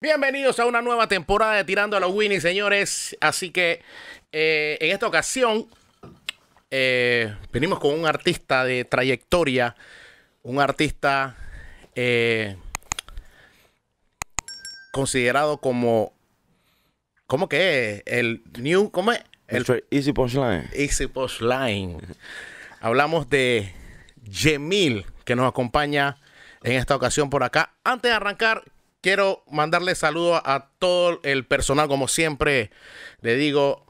Bienvenidos a una nueva temporada de Tirando a los Winnie, señores. Así que eh, en esta ocasión eh, venimos con un artista de trayectoria, un artista eh, considerado como. ¿Cómo que es? El New. ¿Cómo es? El, Easy Line Easy Line Hablamos de Jemil, que nos acompaña en esta ocasión por acá. Antes de arrancar, quiero mandarle saludos a todo el personal, como siempre le digo.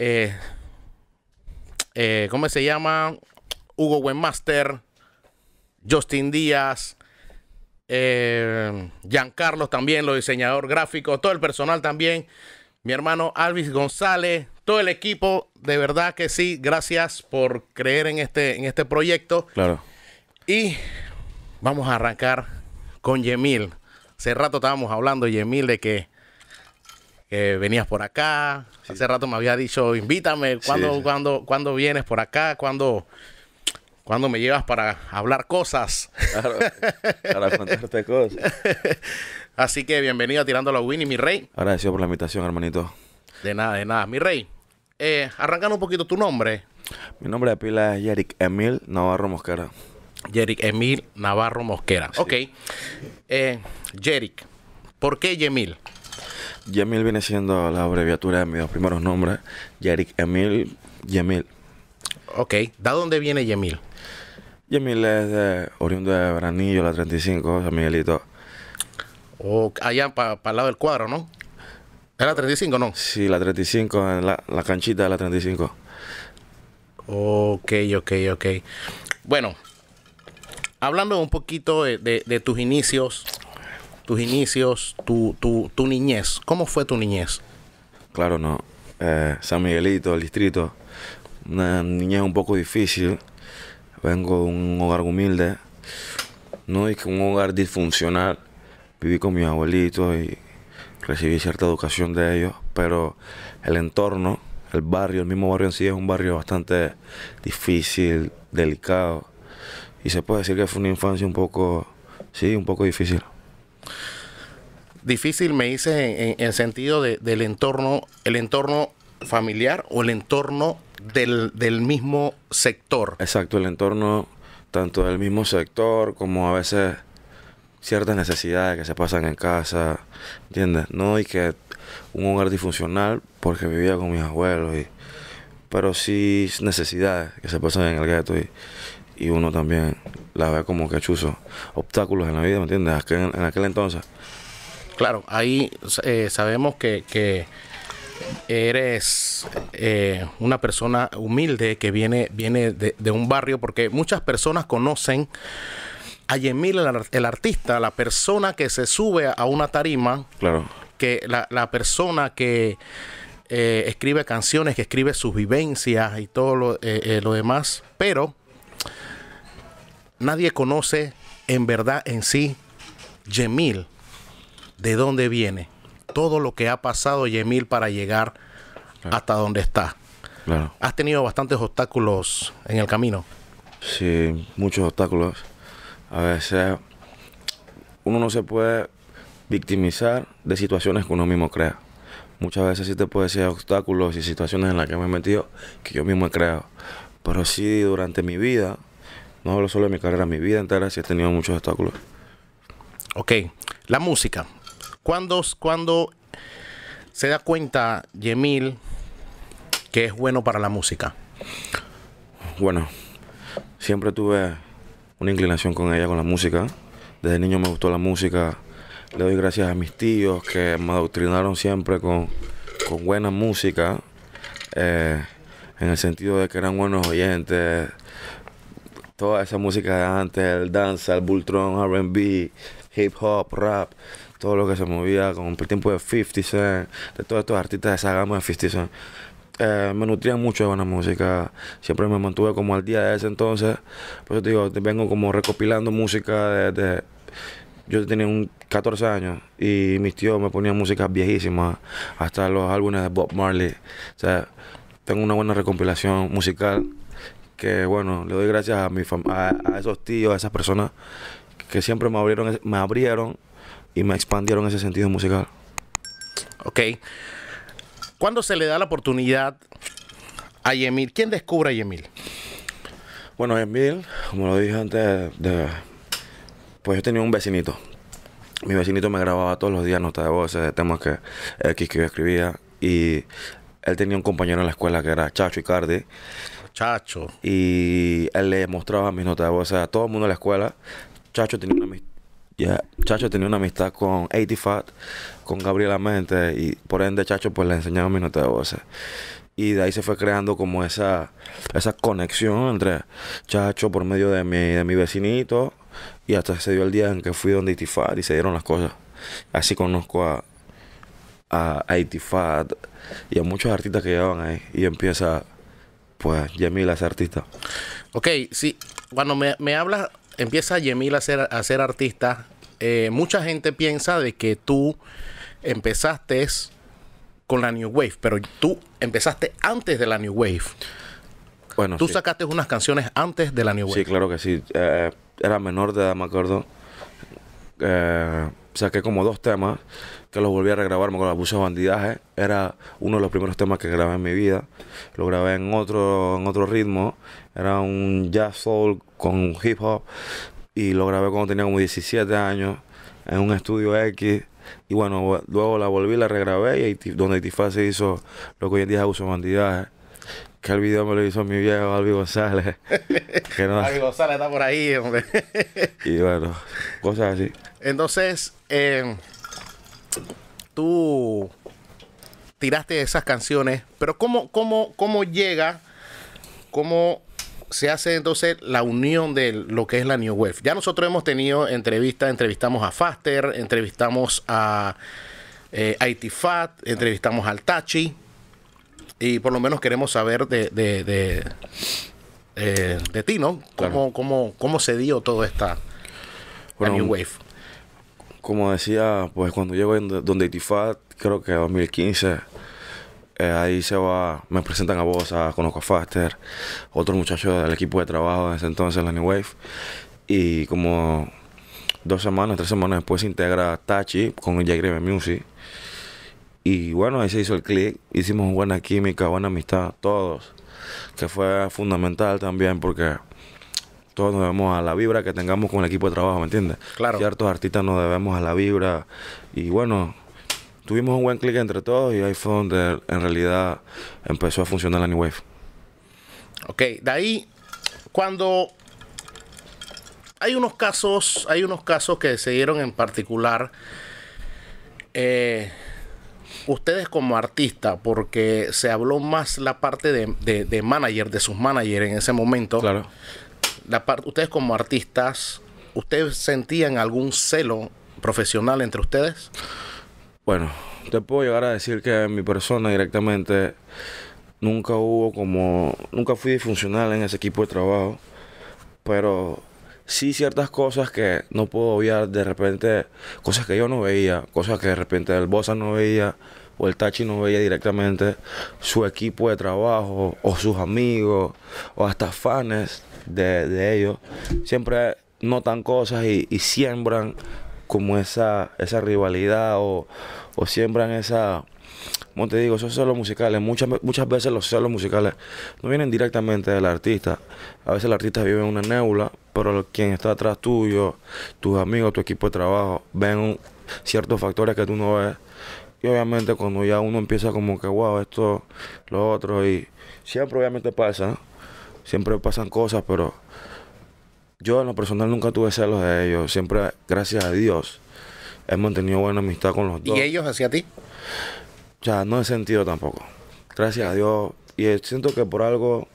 Eh, eh, ¿cómo se llama? Hugo webmaster Justin Díaz, eh, Carlos también, lo diseñador gráfico, todo el personal también, mi hermano Alvis González, todo el equipo, de verdad que sí, gracias por creer en este, en este proyecto. Claro. Y vamos a arrancar con Yemil. Hace rato estábamos hablando, Yemil, de que venías por acá. Hace rato me había dicho, invítame, cuando cuando cuando vienes por acá? cuando me llevas para hablar cosas? para contarte cosas. Así que bienvenido a Tirando la Winnie, mi rey. Agradecido por la invitación, hermanito. De nada, de nada. Mi rey, eh, arrancando un poquito tu nombre. Mi nombre de pila es Jeric Emil Navarro Mosquera. Jeric Emil Navarro Mosquera. Ok. Eh, ¿por qué Yemil? Yamil viene siendo la abreviatura de mis dos primeros nombres. Yarik Emil, Yamil. Ok, da dónde viene Yamil? Yamil es oriundo de Branillo, la 35, San Miguelito. O allá para el lado del cuadro, ¿no? ¿Es la 35, no? Sí, la 35, en la, la canchita de la 35. Ok, ok, ok. Bueno, hablando un poquito de tus inicios, tus inicios, tu, niñez. ¿Cómo fue tu niñez? Claro, no. Eh, San Miguelito, el distrito, una niñez un poco difícil. Vengo de un hogar humilde, no es que un hogar disfuncional. Viví con mis abuelitos y recibí cierta educación de ellos, pero el entorno, el barrio, el mismo barrio en sí es un barrio bastante difícil, delicado. Y se puede decir que fue una infancia un poco, sí, un poco difícil. Difícil me hice en, sentido del entorno, el entorno familiar o el entorno del, mismo sector. Exacto, el entorno tanto del mismo sector como a veces ciertas necesidades que se pasan en casa, ¿entiendes? No y que un hogar disfuncional porque vivía con mis abuelos y pero sí necesidades que se pasan en el gueto y uno también la ve como que obstáculos en la vida, ¿me entiendes? en aquel entonces. Claro, ahí eh, sabemos que, que eres eh, una persona humilde que viene, viene de, un barrio, porque muchas personas conocen a Yemil, el, artista, la persona que se sube a una tarima. Claro. Que la, persona que eh, escribe canciones, que escribe sus vivencias y todo lo, eh, lo demás, pero nadie conoce en verdad en sí Yemil, de dónde viene, todo lo que ha pasado Yemil para llegar hasta donde está. Has tenido bastantes obstáculos en el camino. Sí, muchos obstáculos. A veces uno no se puede victimizar de situaciones que uno mismo crea. Muchas veces sí te puede decir obstáculos y situaciones en las que me he metido que yo mismo he creado. Pero sí, durante mi vida, no hablo solo de mi carrera, mi vida entera ...si he tenido muchos obstáculos. Ok, la música. ¿Cuándo, se da cuenta Yemil que es bueno para la música? Bueno, siempre tuve una inclinación con ella, con la música. Desde niño me gustó la música. Le doy gracias a mis tíos que me adoctrinaron siempre con, con buena música. Eh, en el sentido de que eran buenos oyentes, toda esa música de antes, el danza, el bultrón, RB, hip hop, rap, todo lo que se movía con el tiempo de 50 Cent, de todos estos artistas de esa gama de 50 Cent. Eh, me nutría mucho de buena música, siempre me mantuve como al día de ese entonces, por eso te digo, vengo como recopilando música desde yo tenía un 14 años y mis tíos me ponían música viejísima, hasta los álbumes de Bob Marley. O sea, tengo una buena recopilación musical que bueno, le doy gracias a, mi a, esos tíos, a esas personas que siempre me abrieron, me abrieron y me expandieron ese sentido musical. Ok. ¿Cuándo se le da la oportunidad a Yemil? ¿Quién descubre a Yemil? Bueno, Yemil, como lo dije antes, pues yo tenía un vecinito. Mi vecinito me grababa todos los días notas de voces, de temas que, eh, que escribía. Y él tenía un compañero en la escuela que era Chacho Icardi Chacho. Y él le mostraba mis notas de voz a todo el mundo de la escuela. Chacho tenía una amistad. Chacho tenía una amistad con 80 Fat, con Gabriela Mente, y por ende Chacho pues le enseñaba mis notas de voces. Y de ahí se fue creando como esa, esa conexión entre Chacho por medio de mi, de mi vecinito, y hasta se dio el día en que fui donde 80 Fat y se dieron las cosas. Así conozco a, a Fat y a muchos artistas que llevan ahí, y empieza pues Yemil es artista. Ok, sí, cuando me, me hablas, empieza Yemil a ser, a ser artista, eh, mucha gente piensa de que tú empezaste con la New Wave, pero tú empezaste antes de la New Wave. Bueno, tú sacaste unas canciones antes de la New Wave. Sí, claro que sí. Eh, era menor de edad, me acuerdo. Eh, saqué como dos temas que los volví a regrabar, me la puse bandidaje, era uno de los primeros temas que grabé en mi vida, lo grabé en otro, en otro ritmo, era un jazz soul con hip hop y lo grabé cuando tenía como 17 años en un estudio X. Y bueno, luego la volví, la regrabé y donde Tifa se hizo lo que hoy en día es bandidaje. Que el video me lo hizo mi viejo Albi González. Albi González está por ahí, hombre. y bueno, cosas así. Entonces, eh, tú tiraste esas canciones, pero ¿cómo, cómo, cómo llega? ¿Cómo se hace entonces la unión de lo que es la New Wave? Ya nosotros hemos tenido entrevistas, entrevistamos a Faster, entrevistamos a eh, entrevistamos al Tachi, y por lo menos queremos saber de, de, de, eh, ti, ¿no? ¿Cómo, cómo, ¿Cómo se dio toda esta New Wave? como decía, pues cuando llego en donde Itifat, creo que 2015, eh, ahí se va, me presentan a a conozco a Faster, otro muchacho del equipo de trabajo de ese entonces, la New Wave, y como dos semanas, tres semanas después se integra Tachi con Jagreme Music. Y bueno, ahí se hizo el click, hicimos buena química, buena amistad, todos, que fue fundamental también porque todos nos debemos a la vibra que tengamos con el equipo de trabajo, ¿me entiendes? Claro. Ciertos artistas nos debemos a la vibra y bueno, tuvimos un buen clic entre todos y ahí fue en realidad empezó a funcionar la New Wave. Ok, de ahí cuando hay unos casos, hay unos casos que se dieron en particular eh, ustedes como artista, porque se habló más la parte de, de manager, de sus managers en ese momento. Claro la parte ustedes como artistas, ¿ustedes sentían algún celo profesional entre ustedes? Bueno, te puedo llegar a decir que en mi persona directamente nunca hubo como, nunca fui disfuncional en ese equipo de trabajo, pero sí ciertas cosas que no puedo obviar de repente, cosas que yo no veía, cosas que de repente el Bosa no veía o el Tachi no veía directamente, su equipo de trabajo o sus amigos o hasta fans de, ellos, siempre notan cosas y, siembran como esa, esa rivalidad o, siembran esa, como te digo, esos celos musicales, muchas, muchas veces los celos musicales no vienen directamente del artista. A veces el artista vive en una nebula pero quien está atrás tuyo, tus amigos, tu equipo de trabajo, ven ciertos factores que tú no ves. Y obviamente cuando ya uno empieza como que, wow, esto, lo otro, y siempre obviamente pasa, siempre pasan cosas, pero yo en lo personal nunca tuve celos de ellos. Siempre, gracias a Dios, he mantenido buena amistad con los dos. ¿Y ellos hacia ti? Ya, no he sentido tampoco. Gracias a Dios. Y eh, siento que por algo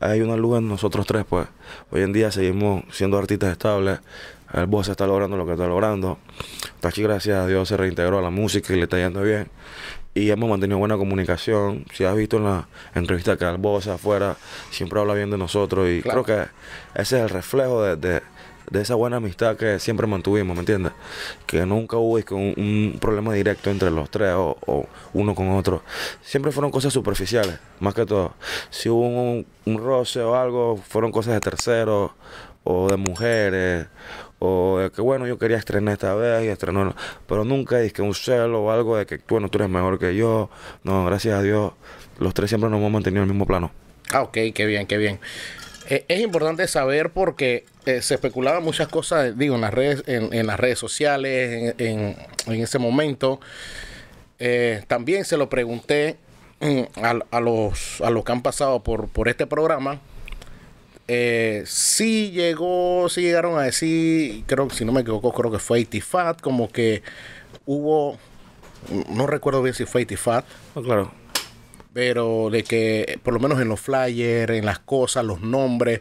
hay una luz en nosotros tres, pues. Hoy en día seguimos siendo artistas estables. El voz está logrando lo que está logrando. Tachi, gracias a Dios, se reintegró a la música y le está yendo bien y hemos mantenido buena comunicación. Si has visto en la entrevista que Albosa afuera siempre habla bien de nosotros y creo que ese es el reflejo de, esa buena amistad que siempre mantuvimos, ¿me entiendes? Que nunca hubo es un, problema directo entre los tres o, uno con otro. Siempre fueron cosas superficiales, más que todo. Si hubo un roce o algo, fueron cosas de terceros o de mujeres o de que bueno, yo quería estrenar esta vez y estrenó, pero nunca es que un celo o algo de que bueno, tú eres mejor que yo. No, gracias a Dios, los tres siempre nos hemos mantenido en el mismo plano. Ah, ok, qué bien, qué bien. Eh, es importante saber porque eh, se especulaban muchas cosas, digo, en las redes, en, las redes sociales, en, ese momento. Eh, también se lo pregunté mm, a, los, a los que han pasado por, por este programa eh, sí llegó, sí llegaron a decir, creo que si no me equivoco, creo que fue Itifat, como que hubo, no recuerdo bien si fue Itifat. claro. Pero de que, por lo menos en los flyers, en las cosas, los nombres,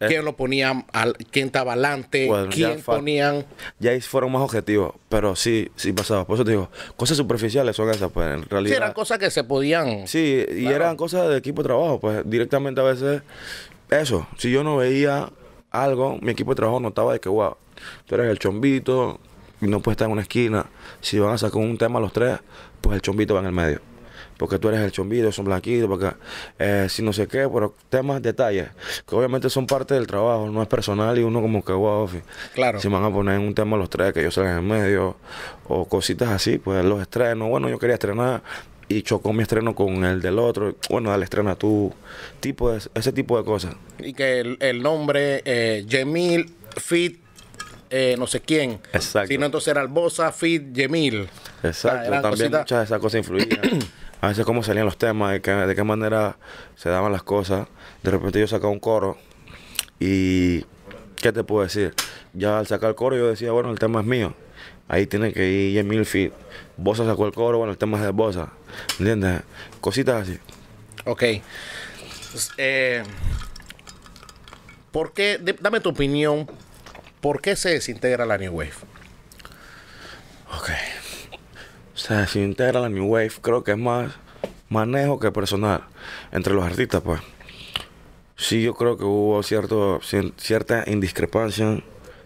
eh. quién lo ponían, quién estaba adelante, pues, quién ponían. Ya ahí fueron más objetivos, pero sí, sí pasaba. Por eso te digo, cosas superficiales son esas, pues en realidad. Sí, eran cosas que se podían. Sí, y eran cosas de equipo de trabajo, pues directamente a veces eso, si yo no veía algo, mi equipo de trabajo notaba de que, guau tú eres el chombito, y no puedes estar en una esquina. Si van a sacar un tema los tres, pues el chombito va en el medio. Porque tú eres el chombito, son blanquitos, porque eh, si no sé qué, pero temas, detalles, que obviamente son parte del trabajo, no es personal y uno como que, wow, claro. si van a poner un tema los tres, que yo salga en el medio, o cositas así, pues los estrenos, bueno, yo quería estrenar, y chocó mi estreno con el del otro. Bueno, dale, estrena tú. Tipo ese tipo de cosas. Y que el, nombre, eh, Yemil, Fit, eh, no sé quién. Exacto. Si no, entonces era Albosa, Fit, Yemil. Exacto. También muchas de esas cosas influían. A veces cómo salían los temas, de qué, de qué manera se daban las cosas. De repente yo sacaba un coro y... ¿Qué te puedo decir? Ya al sacar el coro yo decía, bueno, el tema es mío. Ahí tiene que ir Yemil Fit Bosa sacó el coro, bueno, el tema es de Bosa. ¿Entiendes? Cositas así. Ok. Pues, eh, ¿Por qué? dame tu opinión. ¿Por qué se desintegra la New Wave? Ok. Se desintegra la New Wave. Creo que es más manejo que personal entre los artistas, pues. Sí, yo creo que hubo cierto, cierta indiscrepancia.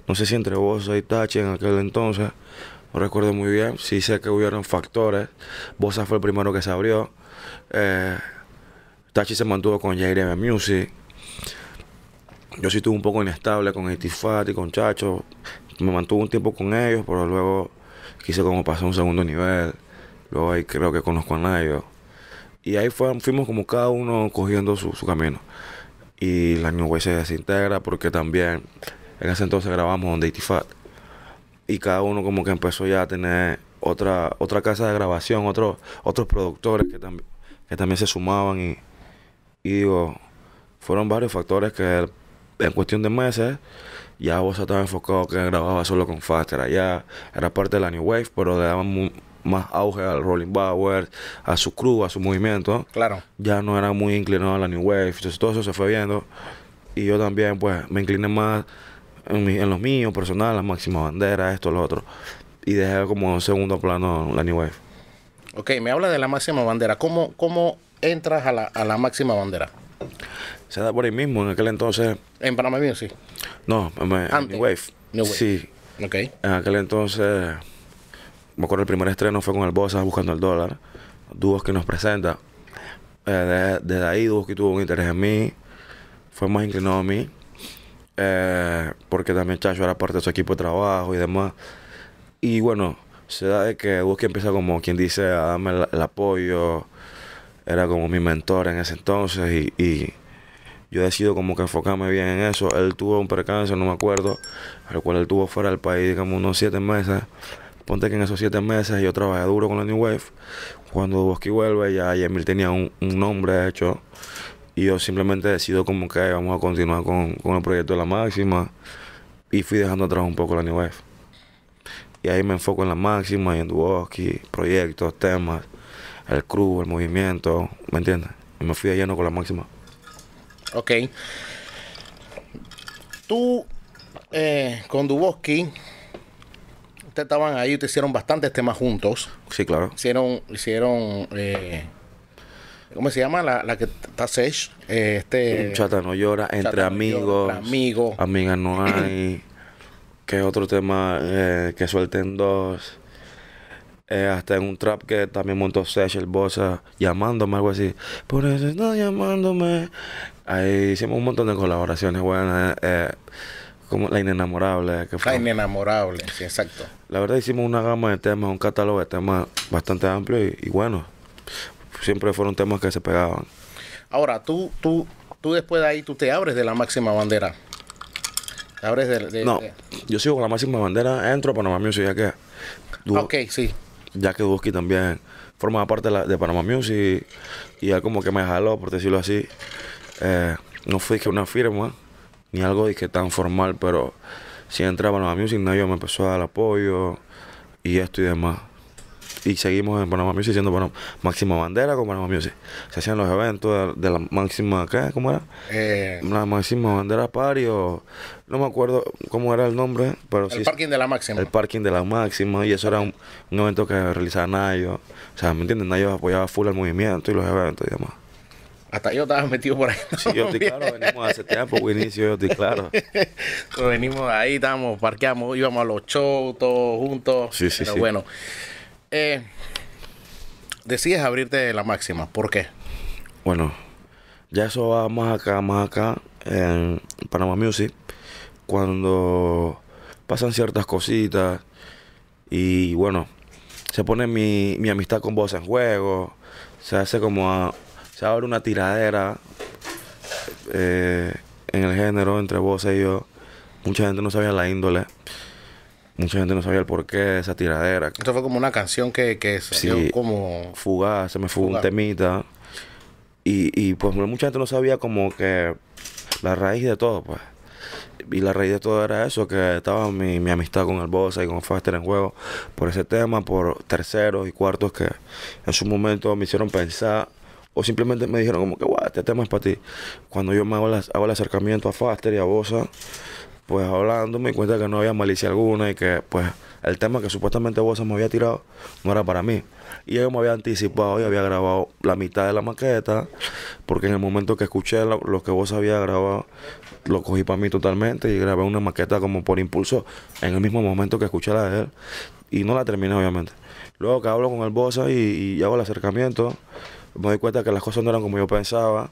No sé si entre vos y Tachi en aquel entonces no recuerdo muy bien. Sí sé que hubieron factores. Bosa fue el primero que se abrió. Eh, Tachi se mantuvo con J.D.M. Music. Yo sí estuve un poco inestable con Etifat y con Chacho. Me mantuve un tiempo con ellos, pero luego quise como pasar un segundo nivel. Luego ahí creo que conozco a ellos. Y ahí fuimos como cada uno cogiendo su, camino. Y la New Way se desintegra porque también en ese entonces grabamos donde Fat y cada uno como que empezó ya a tener otra, otra casa de grabación, otros otros productores que, que también se sumaban y, y digo, fueron varios factores que en cuestión de meses ya vos estaba enfocado que grababa solo con Faster allá, era parte de la New Wave, pero le daban más auge al Rolling Bowers a su crew, a su movimiento. Claro. Ya no era muy inclinado a la New Wave, entonces todo eso se fue viendo. Y yo también, pues, me incliné más en, los míos, personal, La Máxima Bandera, esto, lo otro. Y dejé como en segundo plano la New Wave. Ok, me habla de la máxima bandera. ¿Cómo, cómo entras a la, a la máxima bandera? Se da por ahí mismo, en aquel entonces. ¿En Panamá sí? No, en, New Wave. Sí. Ok. En aquel entonces, me acuerdo el primer estreno fue con el Bosa buscando el dólar. Dúos que nos presenta. Eh, desde ahí, Dúos que tuvo un interés en mí. Fue más inclinado a mí. Eh, porque también Chacho era parte de su equipo de trabajo y demás. Y bueno, se da de que Busque empieza como quien dice a darme el, apoyo. Era como mi mentor en ese entonces y, yo decido como que enfocarme bien en eso. Él tuvo un percance, no me acuerdo, al cual él tuvo fuera del país, digamos, unos siete meses. Ponte que en esos siete meses yo trabajé duro con la New Wave. Cuando Bosque vuelve, ya Yemil tenía un nombre hecho y yo simplemente decido como que vamos a continuar con, con el proyecto de la máxima. Y fui dejando atrás un poco la New Wave. Y ahí me enfoco en la máxima y en Duboski, proyectos, temas, el crew, el movimiento, ¿me entiendes? Y me fui de lleno con la máxima. Ok. Tú eh, con Duboski, ustedes estaban ahí, te hicieron bastantes temas juntos. Sí, claro. Hicieron, hicieron eh, ¿Cómo se llama? La, la que está Sesh. Eh, este, Chata no llora, entre amigos. amigos. Amigas no hay. que otro tema eh, que suelten dos. Eh, hasta en un trap que también montó Sesh, el Bosa, llamándome, algo así. Por eso no llamándome. Ahí hicimos un montón de colaboraciones buenas. Eh, como La Inenamorable. Que La Inenamorable, sí, exacto. La verdad hicimos una gama de temas, un catálogo de temas bastante amplio y bueno siempre fueron temas que se pegaban. Ahora, tú, tú, tú después de ahí, tú te abres de la máxima bandera. abres de... no, yo sigo con la máxima bandera, entro a Panamá Music, ya que... ok, sí. Ya que también formaba parte de, la, de Panamá Music y, ya como que me jaló, por decirlo así. Eh, no fue que una firma, ni algo de que tan formal, pero si entraba a Panamá Music, nadie me empezó a dar apoyo y esto y demás y seguimos en Panamá Music siendo bueno Máxima Bandera con Panamá Music. Se hacían los eventos de, la Máxima, ¿qué? ¿Cómo era? Eh, la Máxima Bandera pario no me acuerdo cómo era el nombre, pero sí. El parking de la Máxima. El parking de la Máxima y eso era un, evento que realizaba Nayo. O sea, ¿me entiendes? Nayo apoyaba full el movimiento y los eventos y demás. Hasta yo estaba metido por ahí. Sí, yo estoy claro, venimos hace tiempo, inicio, yo estoy claro. venimos ahí, estábamos, parqueamos, íbamos a los shows todos juntos. Sí, sí, pero bueno. Eh, decides abrirte la máxima. ¿Por qué? Bueno, ya eso va más acá, más acá, en Panama Music, cuando pasan ciertas cositas y bueno, se pone mi, amistad con vos en juego, se hace como, a, se abre una tiradera eh, en el género entre vos y yo. Mucha gente no sabía la índole. Mucha gente no sabía el porqué de esa tiradera. Esto fue como una canción que, que salió como... Fugaz, se me fue un temita. Y, pues mucha gente no sabía como que la raíz de todo, pues. Y la raíz de todo era eso, que estaba mi, mi amistad con el Bosa y con Faster en juego por ese tema, por terceros y cuartos que en su momento me hicieron pensar o simplemente me dijeron como que, guau, este tema es para ti. Cuando yo me hago, las, hago el acercamiento a Faster y a Bosa, pues hablando me cuenta que no había malicia alguna y que pues el tema que supuestamente Bosa me había tirado no era para mí. Y yo me había anticipado y había grabado la mitad de la maqueta, porque en el momento que escuché lo, que vos había grabado, lo cogí para mí totalmente y grabé una maqueta como por impulso en el mismo momento que escuché la de él. Y no la terminé, obviamente. Luego que hablo con el Bosa y, y hago el acercamiento, me doy cuenta que las cosas no eran como yo pensaba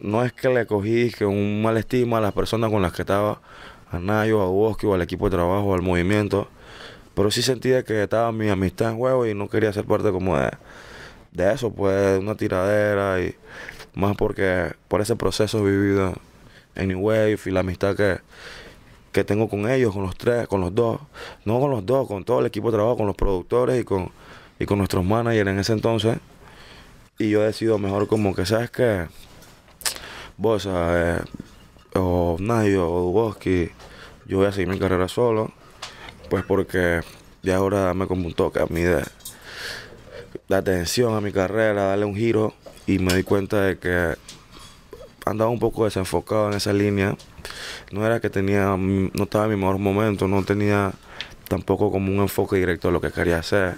no es que le cogí que un mal a las personas con las que estaba, a Nayo, a Bosque o al equipo de trabajo, al movimiento, pero sí sentía que estaba mi amistad en juego y no quería ser parte como de, de eso, pues, una tiradera y más porque por ese proceso vivido en New Wave y la amistad que, que tengo con ellos, con los tres, con los dos, no con los dos, con todo el equipo de trabajo, con los productores y con, y con nuestros managers en ese entonces. Y yo he decido mejor como que, ¿sabes que... Bosa, eh, o Nayo, o Duboski, yo voy a seguir mi carrera solo, pues porque ya ahora me como un toque a mí de, la atención a mi carrera, darle un giro y me di cuenta de que andaba un poco desenfocado en esa línea. No era que tenía, no estaba en mi mejor momento, no tenía tampoco como un enfoque directo a lo que quería hacer.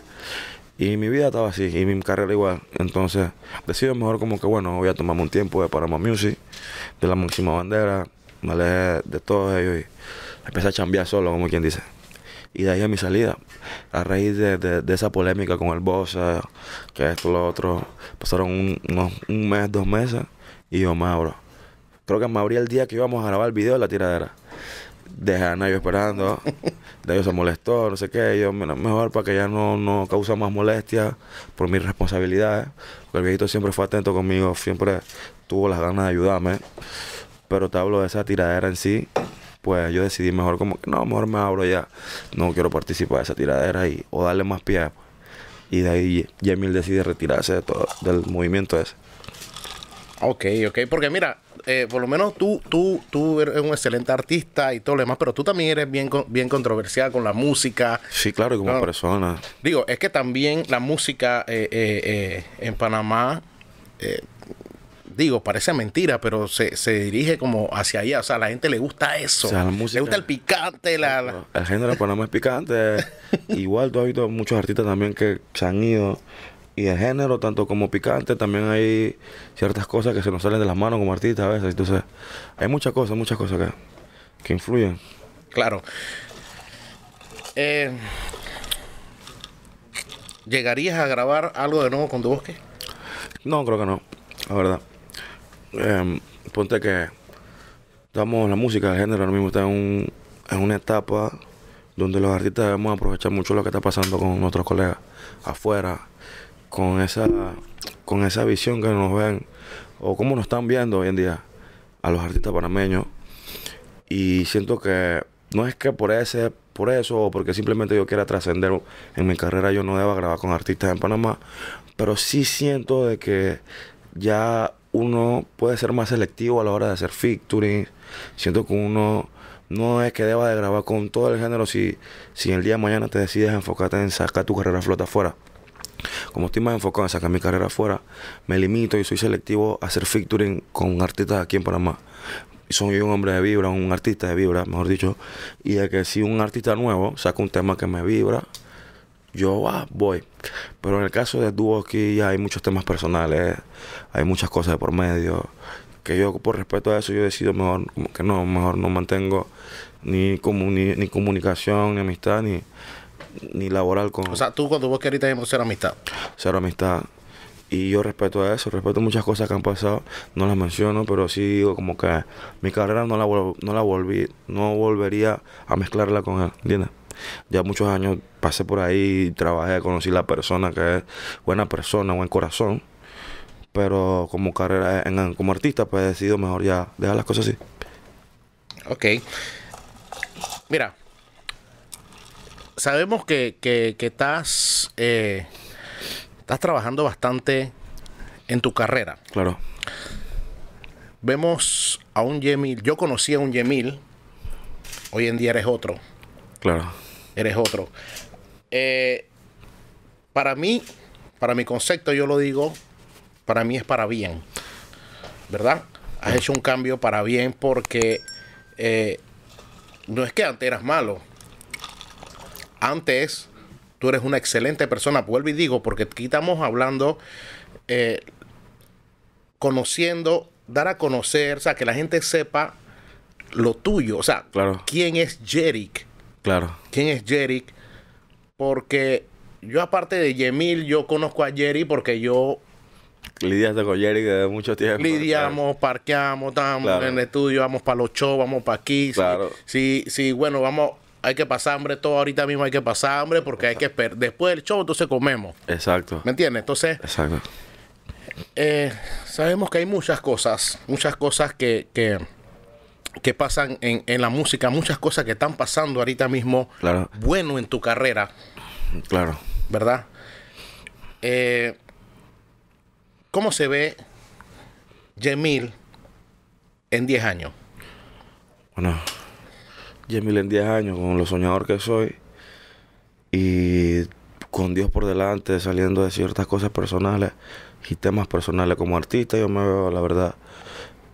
Y mi vida estaba así, y mi carrera igual. Entonces, decido mejor como que, bueno, voy a tomarme un tiempo de Paramount Music, de la máxima bandera, de todos ellos y empecé a chambear solo, como quien dice. Y de ahí a mi salida, a raíz de, esa polémica con el boss, que esto, lo otro, pasaron un, unos, un mes, dos meses, y yo, me abro. Creo que me abrí el día que íbamos a grabar el video de la tiradera dejé a nadie esperando. ...de ellos se molestó, no sé qué. Yo, mejor para que ya no, no causa más molestias por mis responsabilidades. el viejito siempre fue atento conmigo, siempre tuvo las ganas de ayudarme. Pero te hablo de esa tiradera en sí. Pues yo decidí mejor como que no, mejor me abro ya. No quiero participar de esa tiradera y, o darle más pie. Y de ahí Yemil decide retirarse de todo, del movimiento ese. Ok, ok. Porque mira, eh, por lo menos tú, tú, tú eres un excelente artista y todo lo demás, pero tú también eres bien, bien controversial con la música. Sí, claro, y como persona. Digo, es que también la música eh, eh, en Panamá, digo, parece mentira, pero se, se, dirige como hacia allá. O sea, a la gente le gusta eso. O sea, la música, le gusta el picante. La, la... El género de Panamá es picante. Igual tú has visto muchos artistas también que se han ido y el género, tanto como picante, también hay ciertas cosas que se nos salen de las manos como artistas a veces. Entonces, hay muchas cosas, muchas cosas que, influyen. Claro. Eh, ¿Llegarías a grabar algo de nuevo con tu bosque? No, creo que no, la verdad. Em, ponte que estamos, la música, de género ahora mismo está en, en una etapa donde los artistas debemos aprovechar mucho lo que está pasando con nuestros colegas afuera con esa, con esa visión que nos ven o cómo nos están viendo hoy en día a los artistas panameños. Y siento que no es que por ese, por eso o porque simplemente yo quiera trascender en mi carrera, yo no deba grabar con artistas en Panamá, pero sí siento de que ya uno puede ser más selectivo a la hora de hacer featuring. Siento que uno no es que deba de grabar con todo el género si, si el día de mañana te decides enfocarte en sacar tu carrera flota afuera. Como estoy más enfocado en sacar mi carrera afuera, me limito y soy selectivo a hacer featuring con artistas aquí en Panamá. Soy un hombre de vibra, un artista de vibra, mejor dicho. Y de que si un artista nuevo saca un tema que me vibra, yo ah, voy. Pero en el caso de dúo aquí ya hay muchos temas personales, hay muchas cosas de por medio. Que yo por respeto a eso yo decido mejor que no, mejor no mantengo ni, ni comunicación, ni amistad, ni, ni laboral con... O sea, tú cuando vos querías ser cero amistad. ser amistad. Y yo respeto a eso, respeto muchas cosas que han pasado, no las menciono, pero sí digo como que mi carrera no la, no la volví, no volvería a mezclarla con él, ¿entiendes? Ya muchos años pasé por ahí, trabajé, conocí la persona que es buena persona, buen corazón, pero como carrera, como artista, pues he decidido mejor ya dejar las cosas así. Ok. Mira, sabemos que, estás, eh, estás trabajando bastante en tu carrera. Claro. Vemos a un Yemil. Yo conocí a un Yemil. Hoy en día eres otro. Claro. Eres otro. Eh, para mí, para mi concepto, yo lo digo, para mí es para bien. ¿Verdad? Has hecho un cambio para bien porque eh, no es que antes eras malo antes, tú eres una excelente persona. Vuelvo y digo, porque aquí estamos hablando, eh, conociendo, dar a conocer, o sea, que la gente sepa lo tuyo. O sea, quién es Jerick. Claro. ¿Quién es Jerick? Porque yo, aparte de Yemil, yo conozco a Jerry porque yo. Lidiaste con Jerry desde mucho tiempo. Lidiamos, parqueamos, estamos en el estudio, vamos para los shows, vamos para aquí. Claro. Sí, sí, bueno, vamos hay que pasar hambre todo ahorita mismo, hay que pasar hambre porque hay que esperar. Después del show, entonces comemos. Exacto. ¿Me entiendes? Entonces, Exacto. Eh, sabemos que hay muchas cosas, muchas cosas que, que, pasan en, la música, muchas cosas que están pasando ahorita mismo. Claro. Bueno en tu carrera. Claro. ¿Verdad? Eh, ¿Cómo se ve Yemil en 10 años? Bueno Yemil en 10 años, con lo soñador que soy y con Dios por delante, saliendo de ciertas cosas personales y temas personales como artista, yo me veo, la verdad,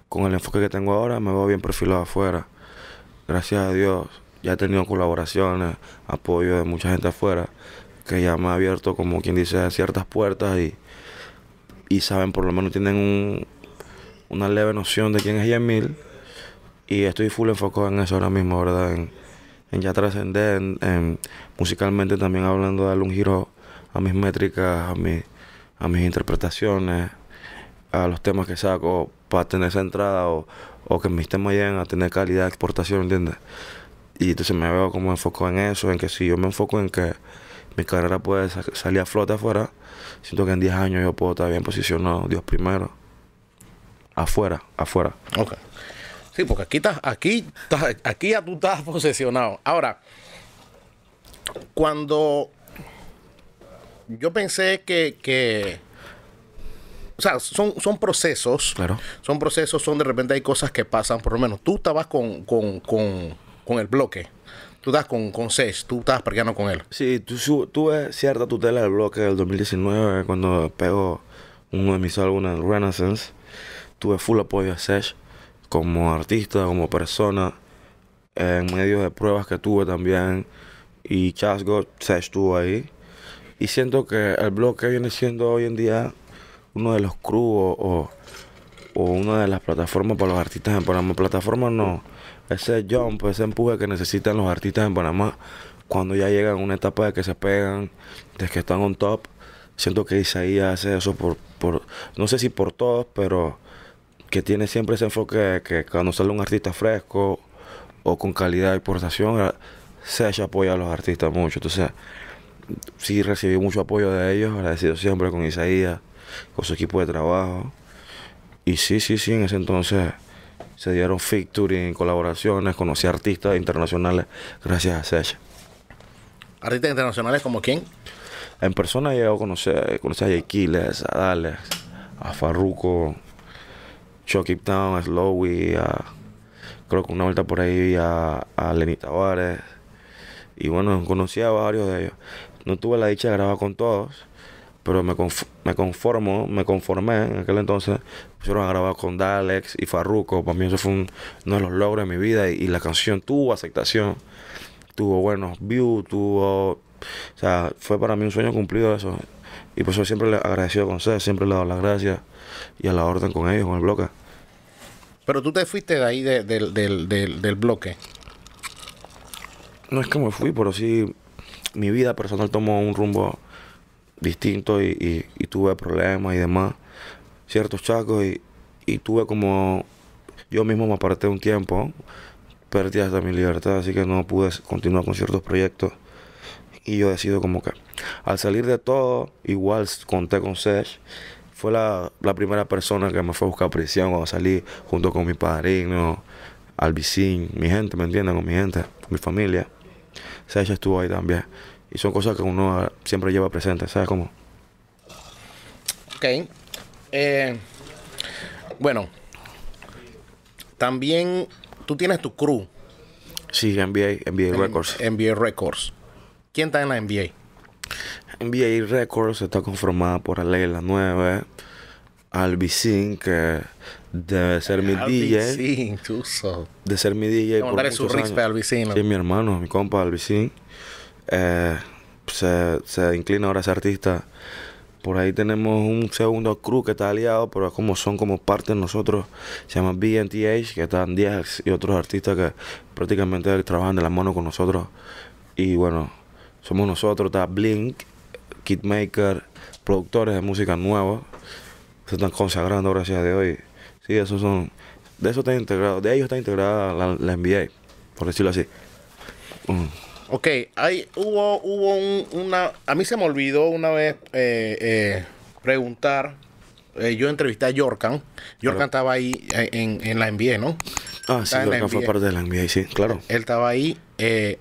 con el enfoque que tengo ahora, me veo bien perfilado afuera. Gracias a Dios, ya he tenido colaboraciones, apoyo de mucha gente afuera, que ya me ha abierto, como quien dice, ciertas puertas y, saben, por lo menos tienen una leve noción de quién es Yemil. Y estoy full enfocado en eso ahora mismo, ¿verdad? En, ya trascender, musicalmente también hablando de darle un giro a mis métricas, a, a mis interpretaciones, a los temas que saco para tener esa entrada o, que mis temas lleguen a tener calidad de exportación, ¿entiendes? Y entonces me veo como enfocado en eso, en que si yo me enfoco en que mi carrera puede salir a flote afuera, siento que en 10 años yo puedo estar bien posicionado, Dios primero, afuera, afuera. Okay. Sí, porque aquí estás, aquí, aquí ya tú estás posesionado. Ahora, cuando yo pensé que, o sea, son, son procesos. Son procesos, son de repente hay cosas que pasan, por lo menos. Tú estabas con, el bloque. Tú estás con, con tú estabas parqueando con él. Sí, tú, tuve cierta tutela del bloque del 2019 cuando pegó uno de mis álbumes, Renaissance. Tuve full apoyo a Sech como artista, como persona, en medio de pruebas que tuve también. Y Chasgo se estuvo ahí. Y siento que el bloque viene siendo hoy en día uno de los crew o, una de las plataformas para los artistas en Panamá. Plataforma no. Ese jump, ese empuje que necesitan los artistas en Panamá cuando ya llegan a una etapa de que se pegan, de que están on top. Siento que Isaías hace eso por, por no sé si por todos, pero que tiene siempre ese enfoque que cuando sale un artista fresco o con calidad de exportación, eh, Sesha apoya a los artistas mucho. Entonces, sí recibí mucho apoyo de ellos, agradecido siempre con Isaías, con su equipo de trabajo. Y sí, sí, sí, en ese entonces se dieron featuring, colaboraciones, conocí artistas internacionales gracias a Sesha. ¿Artistas internacionales como quién? En persona he a conocer, conocí a Yequiles, a Dales, a Farruko, Chucky Town, a Slowy, creo que una vuelta por ahí a, a Lenny Tavares. Y bueno, conocí a varios de ellos. No tuve la dicha de grabar con todos, pero me, me conformo, me conformé en aquel entonces. Pusieron a grabar con Dalex y Farruko. Para mí eso fue uno de los logros de mi vida y, la canción tuvo aceptación. Tuvo buenos views, tuvo... O sea, fue para mí un sueño cumplido eso. Y por eso siempre le agradecido con ustedes, siempre le he dado las gracias y a la orden con ellos, con el bloque. Pero tú te fuiste de ahí, del bloque. No es que me fui, pero sí mi vida personal tomó un rumbo distinto y, tuve problemas y demás, ciertos chacos y, y, tuve como, yo mismo me aparté un tiempo, perdí hasta mi libertad, así que no pude continuar con ciertos proyectos y yo decido como que al salir de todo, igual conté con Sesh. Fue la, primera persona que me fue a buscar prisión cuando salí junto con mi padrino, Albicín, mi gente, ¿me entienden? Con mi gente, mi familia. Sesh estuvo ahí también. Y son cosas que uno ah, siempre lleva presente, ¿sabes cómo? Ok. Eh, bueno, también tú tienes tu crew. Sí, NBA, NBA Records. NBA Records. ¿Quién está en la NBA? NBA Records está conformada por de 9, Alvisin, que debe ser mi DJ. incluso. De ser mi DJ. Por su rispe es mi hermano, mi compa Alvisin. Eh, se, inclina ahora ese artista. Por ahí tenemos un segundo crew que está aliado, pero como son como parte de nosotros. Se llama BNTH, que están Diaz y otros artistas que prácticamente trabajan de la mano con nosotros. Y bueno, somos nosotros, está Blink, Kidmaker, productores de música nueva. Se están consagrando, gracias a hoy sí, esos son. De eso está integrado, de ellos está integrada la, NBA, por decirlo así. Mm. Ok, hay, hubo, hubo una. A mí se me olvidó una vez eh, eh, preguntar. Eh, yo entrevisté a Yorkan. Yorkan estaba ahí en, la NBA, ¿no? Ah, sí, Yorkan fue parte de la NBA, sí, claro. Él estaba ahí. Eh,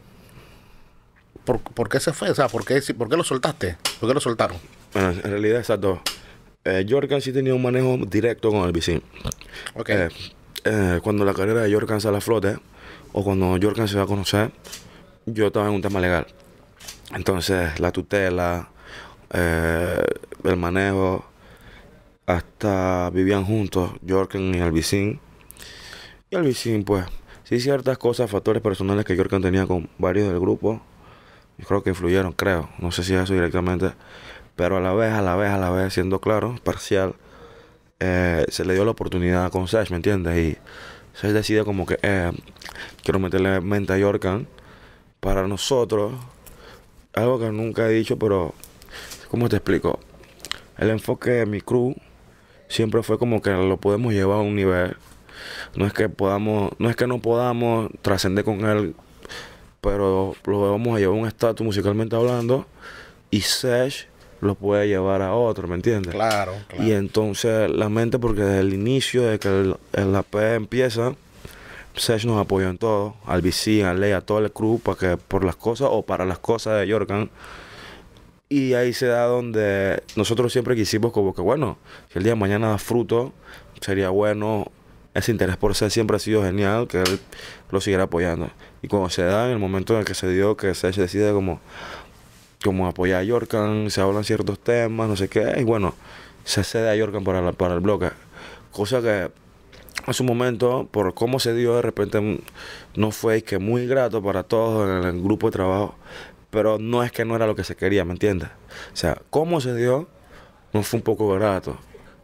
por, qué se fue? O sea, ¿por qué, lo soltaste? ¿Por qué lo soltaron? Bueno, en realidad, exacto. Eh, Jorgen sí tenía un manejo directo con el vicín Ok eh, eh, cuando la carrera de Jorgen sale a flote, o cuando Jorgen se va a conocer, yo estaba en un tema legal. Entonces, la tutela, eh, el manejo, hasta vivían juntos Jorgen y el Vicin. Y el vicín pues, sí, ciertas cosas, factores personales que Jorgen tenía con varios del grupo yo creo que influyeron, creo. No sé si es eso directamente. Pero a la vez, a la vez, a la vez, siendo claro, parcial, eh, se le dio la oportunidad con Sesh, ¿me entiendes? Y se decide como que eh, quiero meterle mente a Yorkan para nosotros. Algo que nunca he dicho, pero ¿cómo te explico? El enfoque de mi crew siempre fue como que lo podemos llevar a un nivel. No es que podamos, no es que no podamos trascender con él pero lo vamos a llevar a un estatus musicalmente hablando y Sesh lo puede llevar a otro, ¿me entiendes? Claro, claro. Y entonces la mente, porque desde el inicio de que el, P AP empieza, Sesh nos apoyó en todo, al BC, a Ley, a todo el crew, para que por las cosas o para las cosas de Jordan. Y ahí se da donde nosotros siempre quisimos como que, bueno, si el día de mañana da fruto, sería bueno. Ese interés por ser siempre ha sido genial, que él lo siguiera apoyando. Y cuando se da, en el momento en el que se dio, que se decide como, como apoyar a Yorkan, se hablan ciertos temas, no sé qué, y bueno, se cede a Yorkan para, para el bloque. Cosa que en su momento, por cómo se dio, de repente mm, no fue que muy grato para todos en el grupo de trabajo, pero no es que no era lo que se quería, ¿me entiendes? O sea, cómo se dio, no fue un poco grato,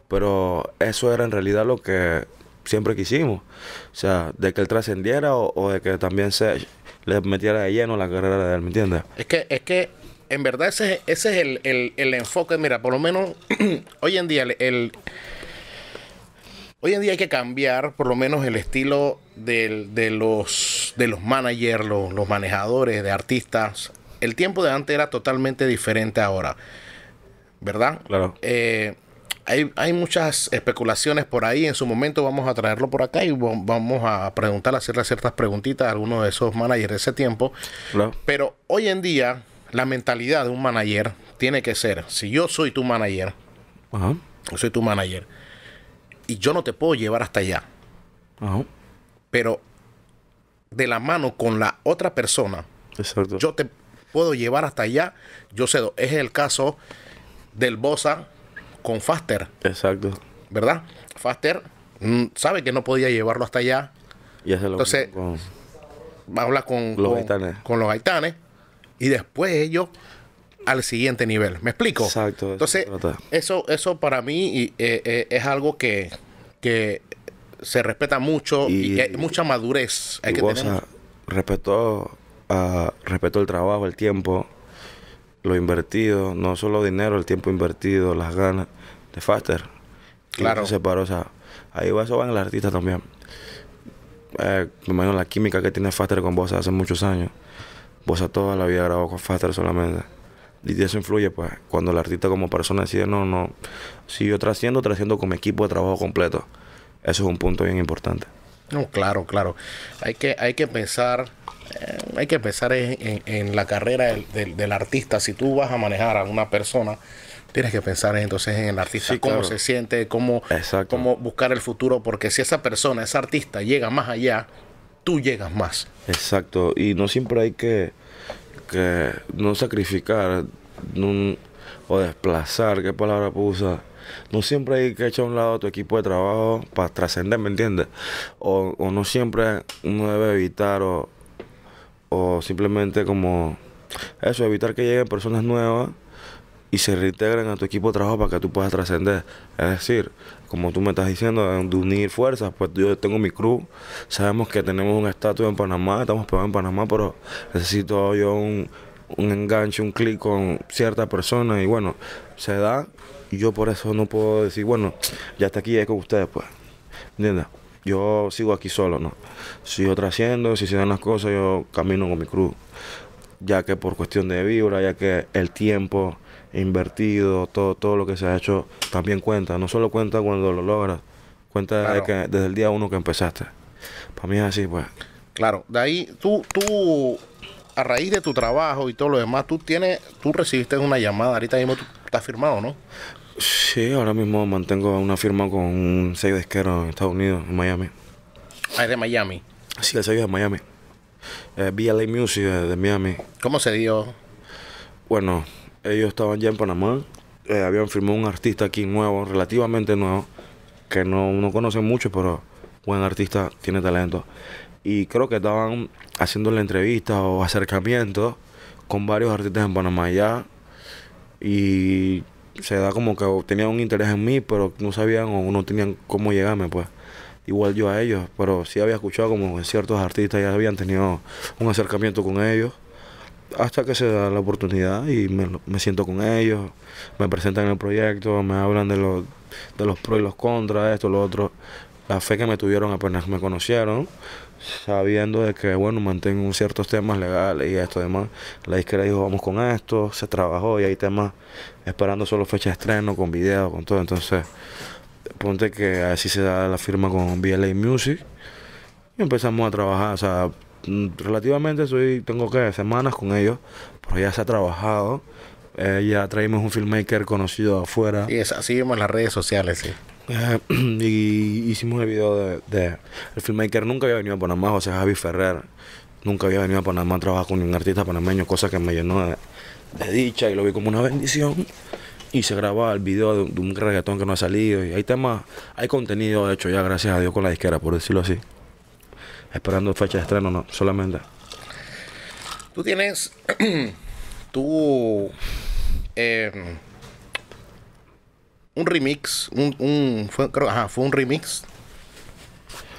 pero eso era en realidad lo que siempre quisimos. O sea, de que él trascendiera o, de que también se le metiera de lleno la carrera de él, ¿me entiendes? Es que, es que en verdad ese, es el, enfoque. Mira, por lo menos hoy en día el, hoy en día hay que cambiar por lo menos el estilo de los de los managers, los, los manejadores de artistas. El tiempo de antes era totalmente diferente ahora. ¿Verdad? Claro. Eh, hay, muchas especulaciones por ahí. En su momento vamos a traerlo por acá y vamos a preguntar, hacerle ciertas preguntitas a alguno de esos managers de ese tiempo. Pero hoy en día, la mentalidad de un manager tiene que ser: si yo soy tu manager, soy tu manager, y yo no te puedo llevar hasta allá. Pero de la mano con la otra persona, yo te puedo llevar hasta allá. Yo cedo. Es el caso del Bosa con Faster. Exacto. ¿Verdad? Faster mm, sabe que no podía llevarlo hasta allá. Y Entonces, habla con los, con, los gaitanes. Y después ellos al siguiente nivel. ¿Me explico? Exacto. Entonces, eso, eso para mí eh, eh, es algo que, que, se respeta mucho y, hay mucha madurez. Hay que tener... a ah, respeto el trabajo, el tiempo, lo invertido, no solo dinero, el tiempo invertido, las ganas de Faster. Claro. Se separó... o ahí va, eso va en el artista también. Eh, me la química que tiene Faster con vos hace muchos años. vos a toda la vida grabó con Faster solamente. Y eso influye, pues, cuando el artista como persona decide, no, no, si yo trasciendo, trasciendo con equipo de trabajo completo. Eso es un punto bien importante. No, claro, claro. Hay que, hay que pensar eh, hay que pensar en, la carrera del, artista. Si tú vas a manejar a una persona, tienes que pensar entonces en el artista, cómo se siente, cómo, buscar el futuro, porque si esa persona, ese artista llega más allá, tú llegas más. Exacto, y no siempre hay que, no sacrificar o desplazar, qué palabra puedo usar no siempre hay que echar a un lado a tu equipo de trabajo para trascender, ¿me entiendes? o, no siempre uno debe evitar o, o simplemente como eso, evitar que lleguen personas nuevas y se reintegren a tu equipo de trabajo para que tú puedas trascender. Es decir, como tú me estás diciendo, de unir fuerzas, pues yo tengo mi crew, sabemos que tenemos un estatus en Panamá, estamos pegados en Panamá, pero necesito yo un, enganche, un clic con ciertas personas y bueno, se da y yo por eso no puedo decir, bueno, ya está aquí es con ustedes, pues. ¿Entiendes? yo sigo aquí solo, ¿no? Sigo trasciendo, si se dan las cosas, yo camino con mi cruz. Ya que por cuestión de vibra, ya que el tiempo invertido, todo, todo lo que se ha hecho también cuenta. No solo cuenta cuando lo logras, cuenta desde, que, desde el día uno que empezaste. Para mí es así, pues. Claro, de ahí tú, tú, a raíz de tu trabajo y todo lo demás, tú tienes, tú recibiste una llamada, ahorita mismo tú estás firmado, ¿no? Sí, ahora mismo mantengo una firma con un sello disquero en Estados Unidos, en Miami. Ah, es de Miami. Sí, el sello de Miami. Eh, Music de, Miami. ¿Cómo se dio? Bueno, ellos estaban ya en Panamá. Eh, habían firmado un artista aquí nuevo, relativamente nuevo, que no, no conocen mucho, pero buen artista, tiene talento. Y creo que estaban haciendo la entrevista o acercamientos con varios artistas en Panamá ya. Y se da como que tenían un interés en mí, pero no sabían o no tenían cómo llegarme, pues. Igual yo a ellos, pero sí había escuchado como ciertos artistas ya habían tenido un acercamiento con ellos, hasta que se da la oportunidad y me, siento con ellos, me presentan el proyecto, me hablan de los, de los pros y los contras, esto, lo otro, la fe que me tuvieron apenas me conocieron, sabiendo de que, bueno, mantengo ciertos temas legales y esto demás. La izquierda dijo, vamos con esto, se trabajó y hay temas esperando solo fecha de estreno, con video, con todo. Entonces, ponte que así se da la firma con BLA Music y empezamos a trabajar. O sea, relativamente soy, tengo que semanas con ellos, pero ya se ha trabajado. Eh, ya traímos un filmmaker conocido afuera. Y es así vimos en las redes sociales, sí. Eh, y hicimos el video de, El filmmaker nunca había venido a Panamá, José Javi Ferrer. Nunca había venido a Panamá a trabajar con un artista panameño, cosa que me llenó de, de dicha y lo vi como una bendición. Y se graba el video de, un reggaetón que no ha salido. Y hay temas, hay contenido hecho ya, gracias a Dios, con la disquera, por decirlo así. Esperando fecha de estreno, no, solamente. Tú tienes. tú. Em, un remix, un, creo, ajá, fue un remix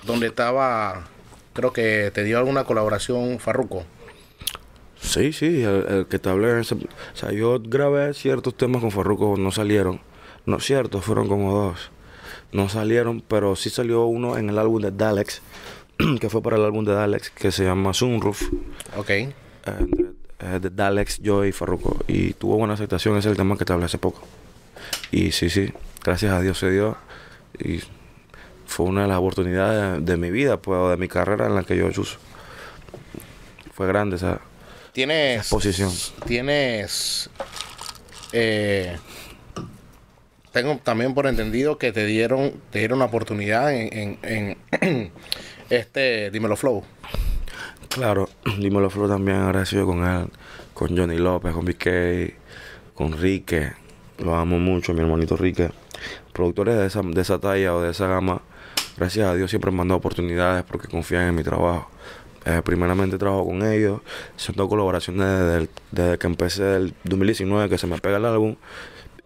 donde estaba, creo que te dio alguna colaboración Farruko. Sí, sí, el, que te hablé. o sea, yo grabé ciertos temas con Farruko, no salieron. No, cierto fueron como dos. No salieron, pero sí salió uno en el álbum de Dalex, que fue para el álbum de Dalex, que se llama Sunroof. Ok. Eh, eh, de, Dalex, yo y Farruko. Y tuvo buena aceptación, ese es el tema que te hablé hace poco. Y sí, sí, gracias a Dios se dio. Y fue una de las oportunidades de, mi vida, pues, o de mi carrera en la que yo uso. Fue grande, sea Tienes. Posición. Tienes. Eh, tengo también por entendido que te dieron, te dieron una oportunidad en, en, en este Dímelo Flow. Claro, Dímelo Flow también agradecido con él, con Johnny López, con BK, con Rique. Lo amo mucho, mi hermanito Rique. Productores de esa, de esa talla o de esa gama, gracias a Dios siempre me han oportunidades porque confían en mi trabajo. Eh, primeramente trabajo con ellos, siento colaboraciones desde, desde que empecé el 2019, que se me pega el álbum.